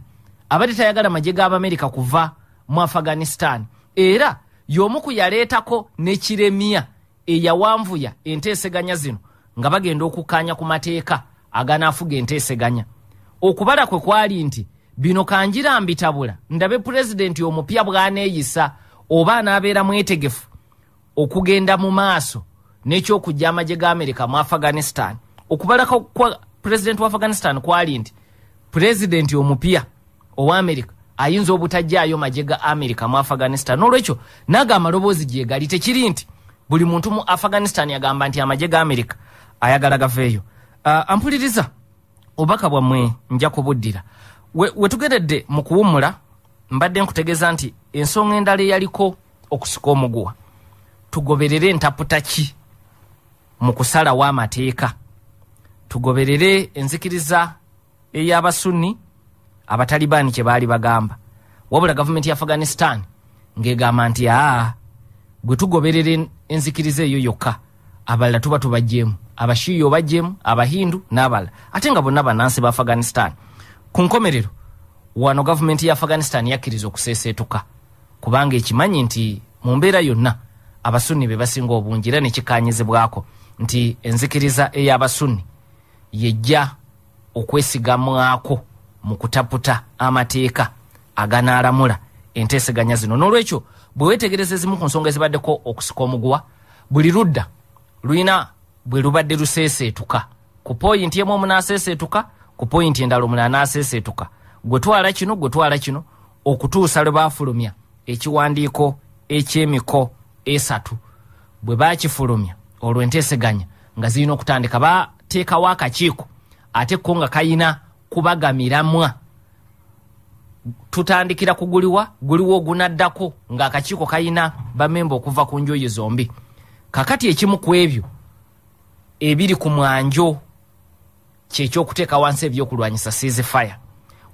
abadde tayagala magye g'abamerika kuva mu afghanistan era y'omu ku yaleetako ne kiremya eyawanvuya enteeseganya zino nga bagenda okukkaanya ku mateeka aganaafuga enteeseganya okubala kwe kwali nti bino kanjira mbitabula ndabe pulezidenti omupya bw'aneeyisa oba anaabeera mwetegefu okugenda mu maaso n'ekyokujja amagye ga amerika mu afghanistan okubalaka kwa pulezidenti wa afghanistan kwali nti pulezidenti omupya owa amerika ayinza obutajjaayo magye ga amerika mu afghanistan n'olwekyo naaga amaloboozi gye gali tekiri nti buli muntu mu afghanistan yagamba nti amagye ga amerika ayagala gaveeyo ah, ampuliriza obubaka bwammwe nja kubuddira wetugeredde mu kuwummula mbadde nkutegeeza nti ensonga endala eyaliko okusika omuguwa tugoberere entaputa ki mu kusalawo amateeka tugoberere enzikiriza ey'abasuni abatalibaani kye baali bagamba wabula gavumenti ya afghanistan ng'egamba nti aa bwe tugoberere enzikiriza eyo yokka abalala tuba tubajjemu abashiiya obajjemu abahindu n'abalala ate nga bonna bannansi ba afghanistan ku nkomerero wano gavumenti ya afghanistan yakkiriza okuseeseetuka kubanga ekimanyi nti mu mbeera yonna abasuni be basinga obungi era nekikkaanyizibwako nti enzikiriza ey'abasuni yejja okwesigamwako mu kutaputa amateeka aganaalamula enteeseganya zino n'olwekyo bwe weetegereza ezimu ku nsonga ezibaddeko okusika omugwa buli ludda lwina bwe lubadde luseeseetuka ku poyinti emu omunaaseeseetuka ku poyinti endala omuna anaaseeseetuka gwe twala kino gwe twala kino okutuusa lwe baafulumya ekiwandiiko ekyemiko esatu bwe baakifulumya olwo enteeseganya nga zirina okutandika bateekawo akakiiko ate ko nga kayina kubagamiramwa tutandikira kuguliwa guliwo ogunaddako ngaakakiiko kayina bamemba okuva ku njuyi zombi kakati ekimu ku ebyo ebiri ku mwanjo kyekyokuteeka wansi ebyokulwanyisa sizifaya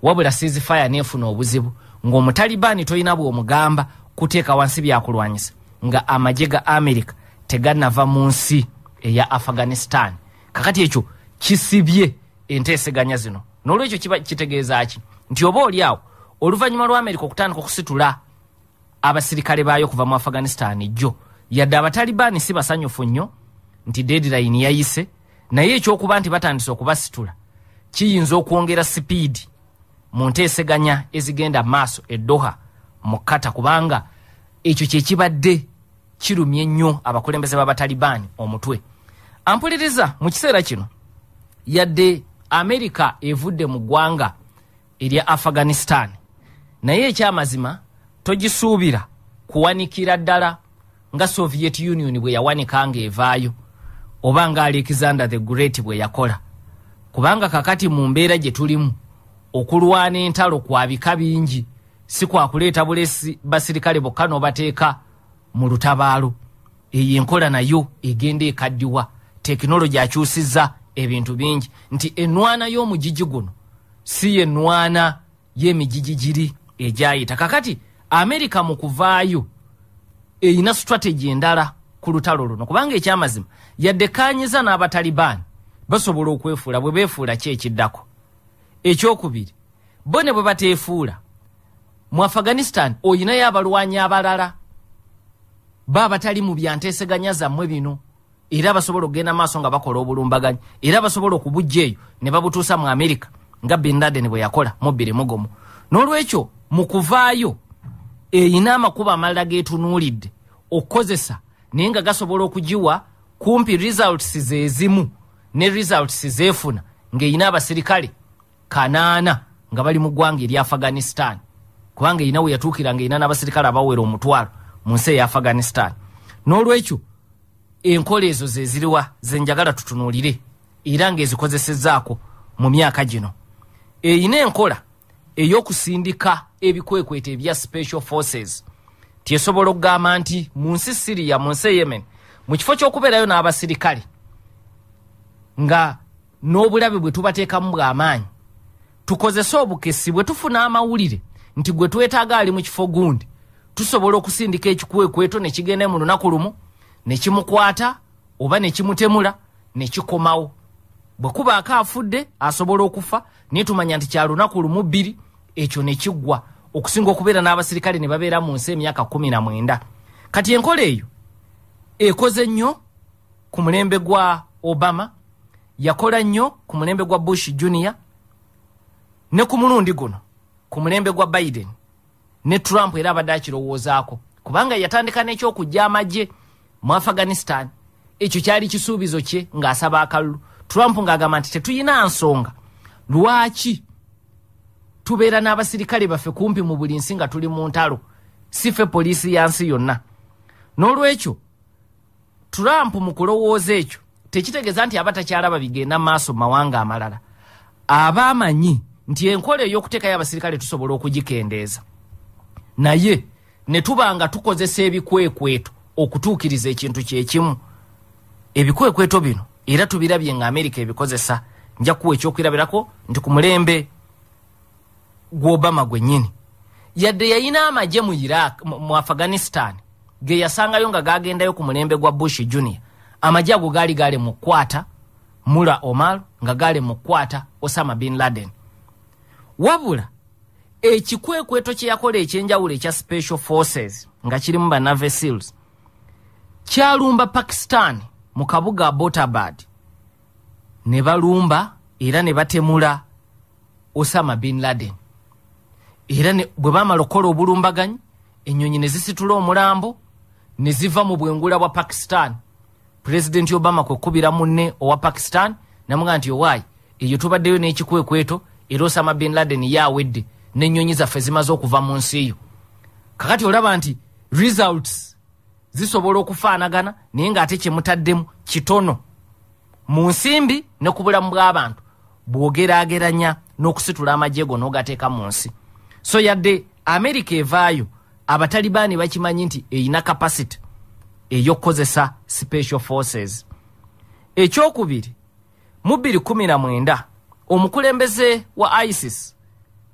wabula sizifaya neefuna obuzibu ngaomutalibaani tolina bweomugamba kuteeka wansi byakulwanyisa nga amagye ga amerika tegannava mu nsi eya afghanistan kakati ekyo kisibye enteeseganya zino nolwekyo kitegeezaki nti oba oli awo oluvannyuma lwa amerika okutandika okusitula abasirikale baayo okuva mu afghanistan jjo yadde abatalibaani si basanyufu nnyo nti deadline yayise naye ekyokuba nti batandise okubasitula kiyinza okwongera sipiidi mu nteeseganya ezigenda maaso edoha mu kata kubanga ekyo kyekibadde kirumye nnyo abakulembeze babatalibaani omutwe ampuliriza mu kiseera kino yadde amerika evudde mu ggwanga erya afghanistan naye ekyamazima togisuubira kuwanikira ddala nga soviet union bwe yawanikanga evaayo oba nga alexander the great bwe yakola kubanga kakati mu mbeera gye tulimu okulwana entalo kwa bika bingi si kwakuleeta bulesi basirikale bokka n'obateeka mu lutabaalo eyo enkola nayo egenda ekaddiwa tekinologi akyusizza ebintu bingi nti enwana y'omugigi guno si ye nwana y'emigigi giri egyayita kakati amerika mu kuvaayo eyina sitrategy endala ku lutalo luno kubanga ekyamazima yadde kanyiza n'abatalibaani basobola okwefuula bwe beefuula ki ekiddako ekyokubiri bo ne bwe bateefuula mu afghanistan oyinayo abalwanyi abalala ba batali mu byanteeseganya zammwe bino era basobola okugenda maaso nga bakola obulumbaganyi era basobola okubujja eyo ne babutuusa mu amerika nga bin laden bwe yakola mubiri mugomo n'olwekyo mu kuvaayo eyina amakubo amalala getunuulidde okukozesa naye nga gasobola okugiwa kumpi results zezimu ne results zefuna ngaeyina abasirikale kanaana nga bali mu ggwanga eri afghanistan kubanga eyina weyatuukira ngaeyina n'abasirikale abawera omutwalo mu nsi eya afghanistan n'olwekyo enkola ezo zeziriwa zenjagala tutunuulire era ngaezikozesezaako mu myaka gino eyina enkola ey'okusindika ebikwekweta ebya special forces tyesobola okugamba nti mu nsi siriya mu nsi eyemen mu kifo ky'okubeerayo n'abasirikale nga n'obulabe bwe tubateekamu bw'amaanyi tukozese obukesi bwe tufuna amawulire nti gwe twetaaga ali mu kifo gundi tusobola okusindika ekikwekweto ne kigende mu lunaku lumu ne kimukwata oba ne kimutemula ne kikomawo bwe kubaako afudde asobola okufa naye tumanya nti kya lunaku lumu bbiri ekyo nekiggwa okusinga okubeera n'abasirikale ne babeera mu nsi emyaka 1mnda kati enkola eyo ekoze nnyo ku mulembe gwa obama yakola nnyo ku mulembe gwa bush junior ne ku mulundi guno ku mulembe gwa biden ne trump era abadde akirowoozaako kubanga yatandika n'ekyokujja amagye mu afghanistan ekyo kyali kisuubizo kye ng'asaba akalulu trump ng'agamba nti tetuyina nsonga lwaki tubeera n'abasirikale baffe kumpi mu buli nsi nga tuli mu ntalo sife poliisi ya nsi yonna n'olwekyo trump mu kulowooza ekyo tekitegeeza nti aba takyalaba bigenda mu maaso mu mawanga amalala aba amanyi nti enkola ey'okuteekayo abasirikale tusobola okugikendeeza naye ne tuba nga tukozesa ebikwekweto okutuukiriza ekintu kye kimu ebikwekweto bino era tubirabye nga amerika ebikozesa nja kuwa ekyokwirabirako nti ku mulembe gwobama gwenyini yadde yayina amagye mu iraq mu afghanistan ge yasangayo nga gagendayo ku mulembe gwa bush junior amagye ago gaali gaali mukwata mula omar nga gaali mukwata osama bin laden wabula ekikwekweto kyeyakola ekyenjawulo ekya special forces nga kirimu banave seals kyalumba pakistan mu kabuga botabad ne balumba era ne batemula osama bin laden era bwe baamala okukola obulumbaganyi enyonyi ne zisitula omulambo ne ziva mu bwengula bwa pakistan pulezidenti obama kwe kkubira munne owa pakistan namuga nti owaayi eyo tubaddeyo n'ekikwekweto era osama ben laden ye awedde n'ennyonyi zaffe zimaze okuva mu nsi eyo kakati olaba nti results zisobola okufaanagana naye ng'ate kye mutaddemu kitono mu nsimbi ne ku bulamu bw'abantu bw'ogeraageranya n'okusitula amagye go n'ogateeka mu nsi so yadde amerika evaayo abatalibaani bakimanyi nti eyina kapasity eyokukozesa special forces ekyokubiri mu 219 omukulembeze wa isis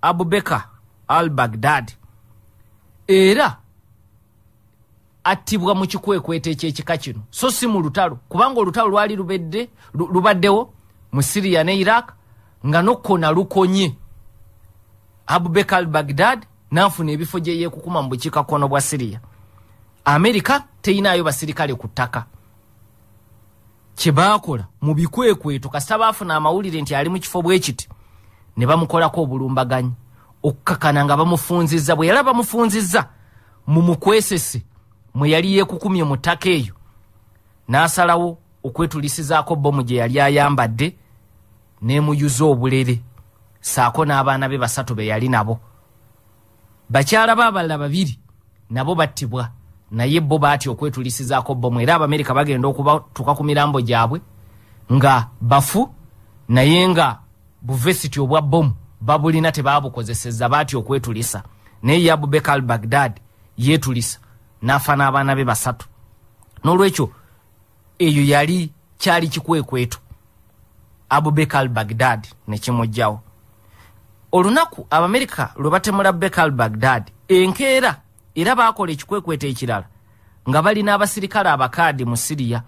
abubekar al bagdad era attibwa mu kikwekweta ekyekika kino so si mu lutalo kubanga olutalo lwali lubadde lubaddewo mu siriya ne iraq nga nokkona lukonye abubekar bagdad nafuna ebifo gyeyekukuma mu bukiikakkono bwa siriya amerika teyinayo basirikale ku ttaka kyebaakola mu bikwekweto kasita baafuna amawulire nti ali mu kifo bwekiti ne bamukolako obulumbaganyi okukakana nga bamufunziza bwe yala bamufunziza mu mukwesese mwe yali yeekukumye mu ttaka eyo n'asalawo okwetulisizaako bomu gye yali ayambadde n'emuyuza obulere saako n'abaana be basatu be yali nabo bakyala ba abalala babiri nabo battibwa naye bo baatya okwetulisizaako bomu era abamerika bagenda okubatuka ku mirambo gyabwe nga bafu naye nga buvesity obwa bomu babulina tebabukozeseza baatya okwetulisa naye ye abubek al bagdad yeetulisa n'afa n'abaana be basatu n'olwekyo eyo yali kyali kikwekweto abubek al bagdad nekimugjawo olunaku abamerica lwe batemula bek al bagdad enkeera era baakola ekikwekweta ekirala nga balina abasirikale abakaadi mu siriya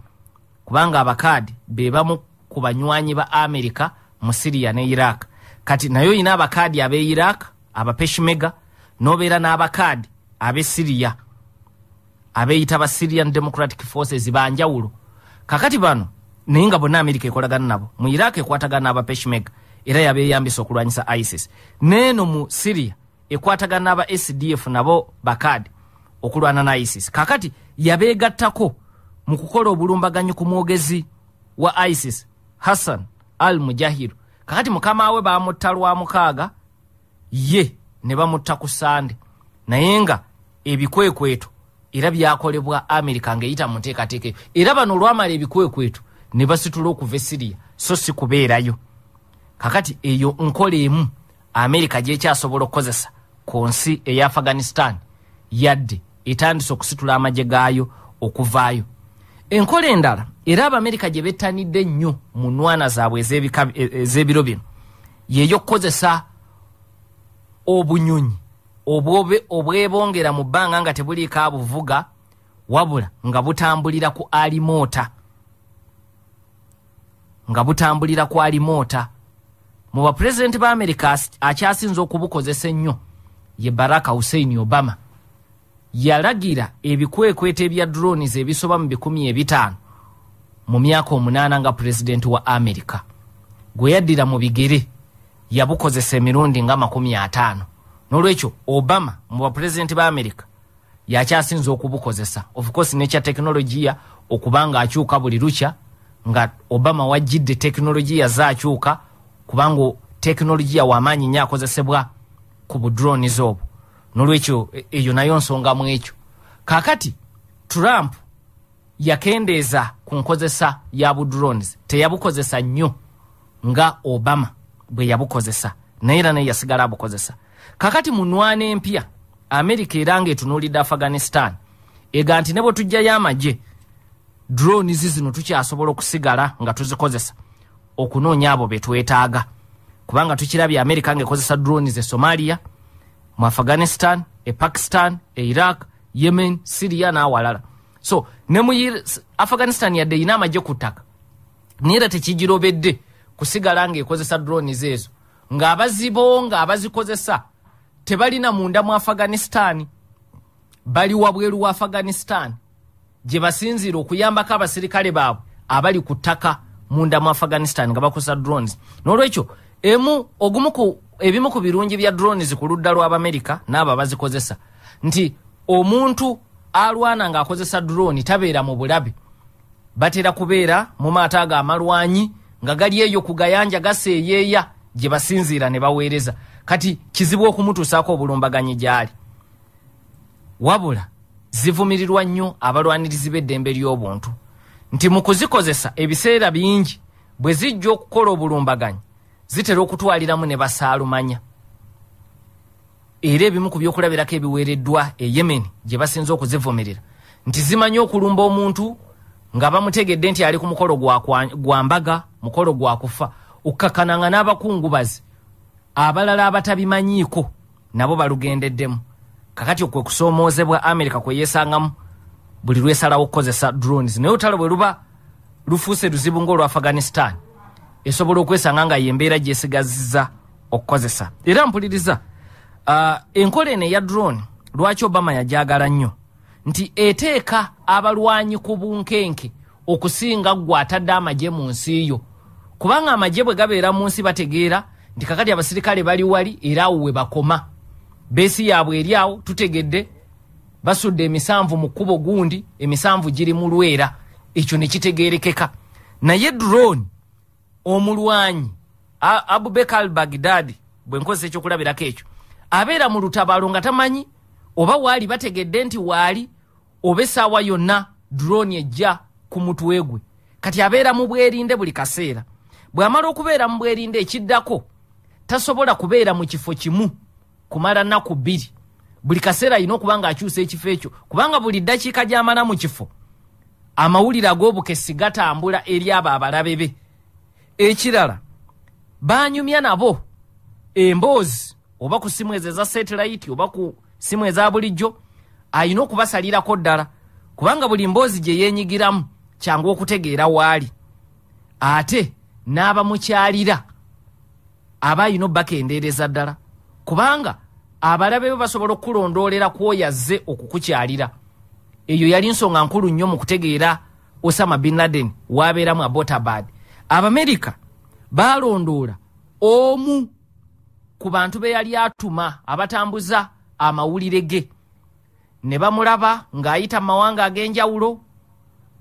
kubanga abakaadi be bamu ku banywanyi ba amerika mu siriya ne iraq kati naye oyina abakaadi ab'e iraq aba peshmega n'obeera n'abakaadi ab'e siriya abeeyita ba syrian democratic forces banjawulo kakati bano naye nga bonna amerika ekolagana nabo mu iraq ekwatagana aba peshmega era yabeyambisa okulwanyisa isis neeno mu siriya ekwatagana n'aba sdf nabo bakadi okulwana ne isis kakati yabeegattako mu kukola obulumbaganyi ku mwogezi wa isis hassan al mujahiru kakati mukamawe bamutta lwa mukaaga ye ne bamutta ku sande naye nga ebikwekweto era byakolebwa amerika ngaeyita mu nteekateeka eyo era bano olwamala ebikwekweto ne basitula okuva e siriya so si kubeerayo kakati eyo nkola emu amerika gyekyasobola okukozesa ku nsi eya afghanistan yadde etandise okusitula amagye gaayo okuvaayo enkola endala era abamerika gye bettanidde nnyo mu nwana zaabwe ez'ebiro bino yeyokukozesa obunyonyi obwebongera mu bbanga nga tebuliika buvuga wabula nga butambulira ku alimoota nga butambulira ku alimoota mu bapulezidenti ba amerika akyasinze okubukozesa ennyo ye baraka husein obama yalagira ebikwekweta ebya drones ebisoba mu 15 mu myaka omunana nga pulezidenti wa amerika gwe yaddira mu bigere yabukozesa emirundi nga 50 n'olwekyo obama mu bapulezidenti ba amerika yakyasinze okubukozesa of course nekya tekinologiya okuba nga akyuka buli lukya nga obama wajjidde tekinologiya zaakyuka kubanga tekinologiya wamaanyi nyo akozesebwa ku budronis obwo nolwekyo e, eyo nayo nsonga muekyo kakati trump yakendeeza ku nkozesa ya budronis teyabukozesa nnyo nga obama bwe yabukozesa naye era naye yasigala abukozesa kakati munwana empya amerika era nga etunuulidde afghanistan ega nti ne bwe tujjayo amagye dronis zino tukyasobola okusigala nga tuzikozesa okunoonya abo betwetaaga kubanga tukirabye amerika nga ekozesa drones e somalia mu afghanistan e pakistan e iraq yemen syria nawalala so nemu afghanistan yadde erina amagye ku ttaka nayera tekigirobedde kusigala nga ekozesa drones ezo ngaabazibo nga abazikozesa tebalina munda mu afghanistan bali wabweru wa afghanistan gye basinzire okuyambako abasirikale baabwe abali ku ttaka munda mu afghanistan nga bakozesa drones nolwekyo emu ogumu ku ebimu ku birungi bya drones ku ludda lw'abamerika n'abo abazikozesa nti omuntu alwana ng'akozesa drone tabeera mu bulabe batera kubeera mu maato ago amalwanyi nga gali eyo ku gayanja gaseeyeeya gye basinziira ne baweereza kati kizibu okumutuusaako obulumbaganyi gy'ali wabula zivumirirwa nnyo abalwanirizi b'eddembe ly'obuntu nti mu kuzikozesa ebiseera bingi bwe zijja okukola obulumbaganyi zitera okutwaliramu ne basaalumanya era ebimu ku byokulabirako ebiweereddwa e yemeni gye basinze okuzivumirira nti zimanyi okulumba omuntu nga bamutegedde nti ali ku mukolo gwa mbaga mukolo gwa kufa okkakkananga n'abakungubazi abalala abatabimanyiiko nabo balugendeddemu kakati okwe kusoomoozebwa amerika kweyeesangamu buli lwesalawo okukozesa drones naye olutalo bwe luba lufuuse luzibu ngaolw afghanistan esobola okwesanga nga yembeera gyesigaziza okukozesa era mpuliriza uh, enkola eno eya drone lwaki obama yajagala nnyo nti eteeka abalwanyi ku bunkenke okusinga ggwe atadde amagye mu nsi yo kubanga amagye bwe gabeera mu nsi bategeera nti kakati abasirikale bali wali era awo we bakoma beesi yaabwe eri awo tutegedde basudde emisanvu mu kkubo gundi emisanvu giri mu lwera ekyo ne kitegeerekeka naye drone omulwanyi abubekal bagdadi bwe nkozesa ekyokulabirako ekyo abeera mu lutabaalo nga tamanyi oba waali bategedde nti waali oba esaawa yonna drone ejja ku mutwe gwe kati abeera mu bwerinde buli kaseera bw'amala okubeera mu bwerinde ekiddako tasobola kubeera mu kifo kimu kumala nnaku bbiri buli kaseera alina okuba nga akyusa ekifo ekyo kubanga buli ddakiika gy'amala mu kifo amawulire ag'obukesi gatambula eri abo abalabe be ekirala baanyumya nabo emboozi oba ku simu ezo eza setelayiti oba ku simu eza bulijjo ayina okubasalirako ddala kubanga buli mboozi gye yeenyigiramu kyangu okutegeera waali ate n'abamukyalira aba ayina obakendeereza ddala kubanga abalabe be basobola okukulondoolera kwoyazze okukukyalira eyo yali nsonga nkulu nnyo mu kutegeera osama binladen waabeeramu abotabad abamerika baalondoola omu ku bantu be yali atuma abatambuza amawulire ge ne bamulaba ng'ayita mu mawanga ag'enjawulo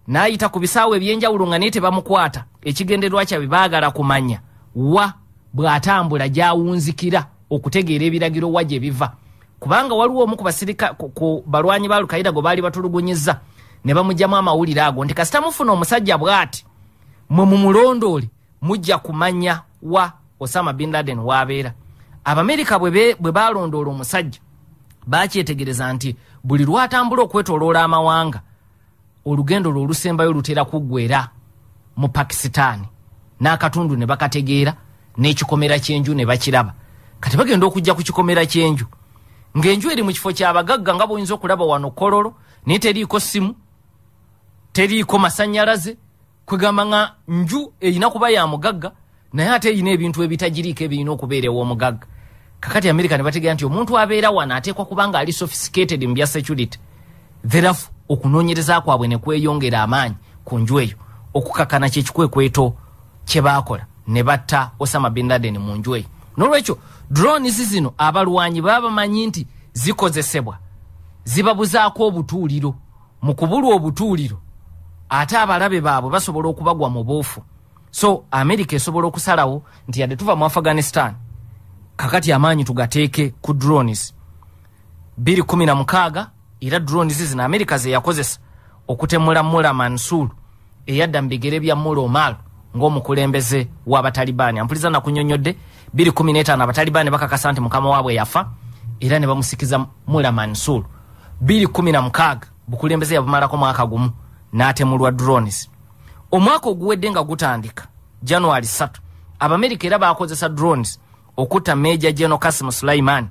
n'ayita ku bisaawo ebyenjawulo nga naye tebamukwata ekigendererwa kyabwe baagala kumanya wa bw'atambula gy'awunzikira okutegeera ebiragiro wa gye biva kubanga waliwo omu ku balwanyi ba alukaida gwe baali batulugunyiza ne bamugyamu amawulire ago nti kasita mufuna omusajja bw'ati mwe mumulondoole mujja kumanya wa osama bin laden waabeera abamerika bwe baalondoola omusajja baakyetegereza nti buli lwatambula okwetoloola amawanga olugendo lwe olusembayo lutera kuggwera mu pakisitaani n'akatundu ne bakategeera n'ekikomera ky'enju ne bakiraba kati bagenda okujja ku kikomera ky'enju ng'enju eri mu kifo ky'abagagga nga boyinza okulaba wano kololo naye teriiko simu teriiko masanyalaze kwegamba nga nju erina kuba ya mugagga naye ate erina ebintu ebitagiriiko ebirina okubeerewa omugagga kakati amerika ne bategera nti omuntu abeera wano ateekwa kubanga ali sophisticated mu bya security therefu okunoonyereza kwabwe ne kweyongera amaanyi ku nju eyo okukakana kyekikwekweto kye baakola ne batta osama binladen mu nju eyo n'olwekyo drones zino abalwanyi baba bamanyi nti zikozesebwa zibabuzaako obutuuliro mu kubulwa obutuuliro ate abalabe baabwe basobola okubagwa mu boofu so amerika esobola okusalawo nti yadde tuva mu afghanistan kakati amaanyi tugateeke ku drones 216 era drones zino amerika zeyakozesa okutemula mulamansul eyadda mu bigere bya mulomaalo ngaomukulembeze wabatalibani ampuliza nakunyonyodde 215 abatalibani bakakasa nti mukama waabwe yafa era ne bamusikiza mula mansul 216 bukulembeze yabumalako mwaka gumu n'atemulwa drones omwaka oguwedde nga gutandika januari 3 abamerika era bakozesa drones okutta meja geno kasimu sulaimani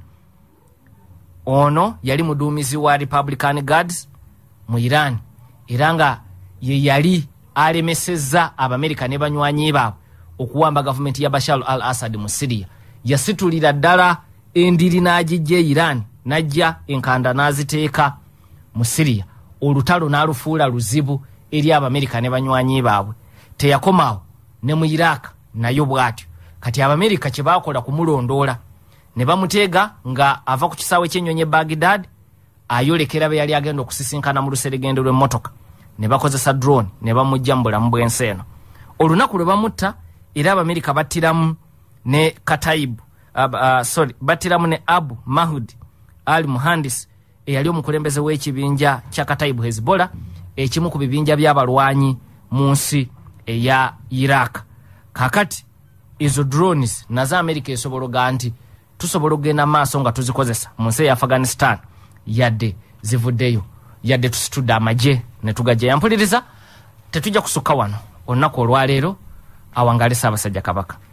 ono yali muduumizi wa republican guards mu iran era nga yeyali alemeseza abamerika ne banywanyi ba okuwamba gavumenti ya bashar al assad mu siriya yasitulira ddala endiri n'agijja e iran n'ajja enkanda n'aziteeka mu siriya olutalo n'alufuula luzibu eri abamerika ne banywanyi baabwe teyakomaawo ne mu iraaka nayo bw'atyo kati abamerika kye baakola kumulondoola ne bamuteega nga ava ku kisaawe ky'ennyonyi e bagidad ayolekera be yali agenda okusisinkana mu luseregendo lw'emmotoka ne bakozesa drone ne bamujja mu bulamu bw'ensi eno olunaku lwe bamutta era abamerika battiramu ne kataibu uh, uh, sorry battiramu ne abu mahud ali muhandis eyali omukulembeze w'ekibinja kya kataibu hezbola ekimu ku bibinja by'abalwanyi mu nsi eya iraq kakati izo drones naza amerika esobologa nti tusobola okugenda maaso nga tuzikozesa mu nsi eya afghanistan yadde zivuddeyo yadde tusitudde amaje netugaje yampuliriza tetujja kusukka wano olunaku olwaleero awangaale saabasajja kabaka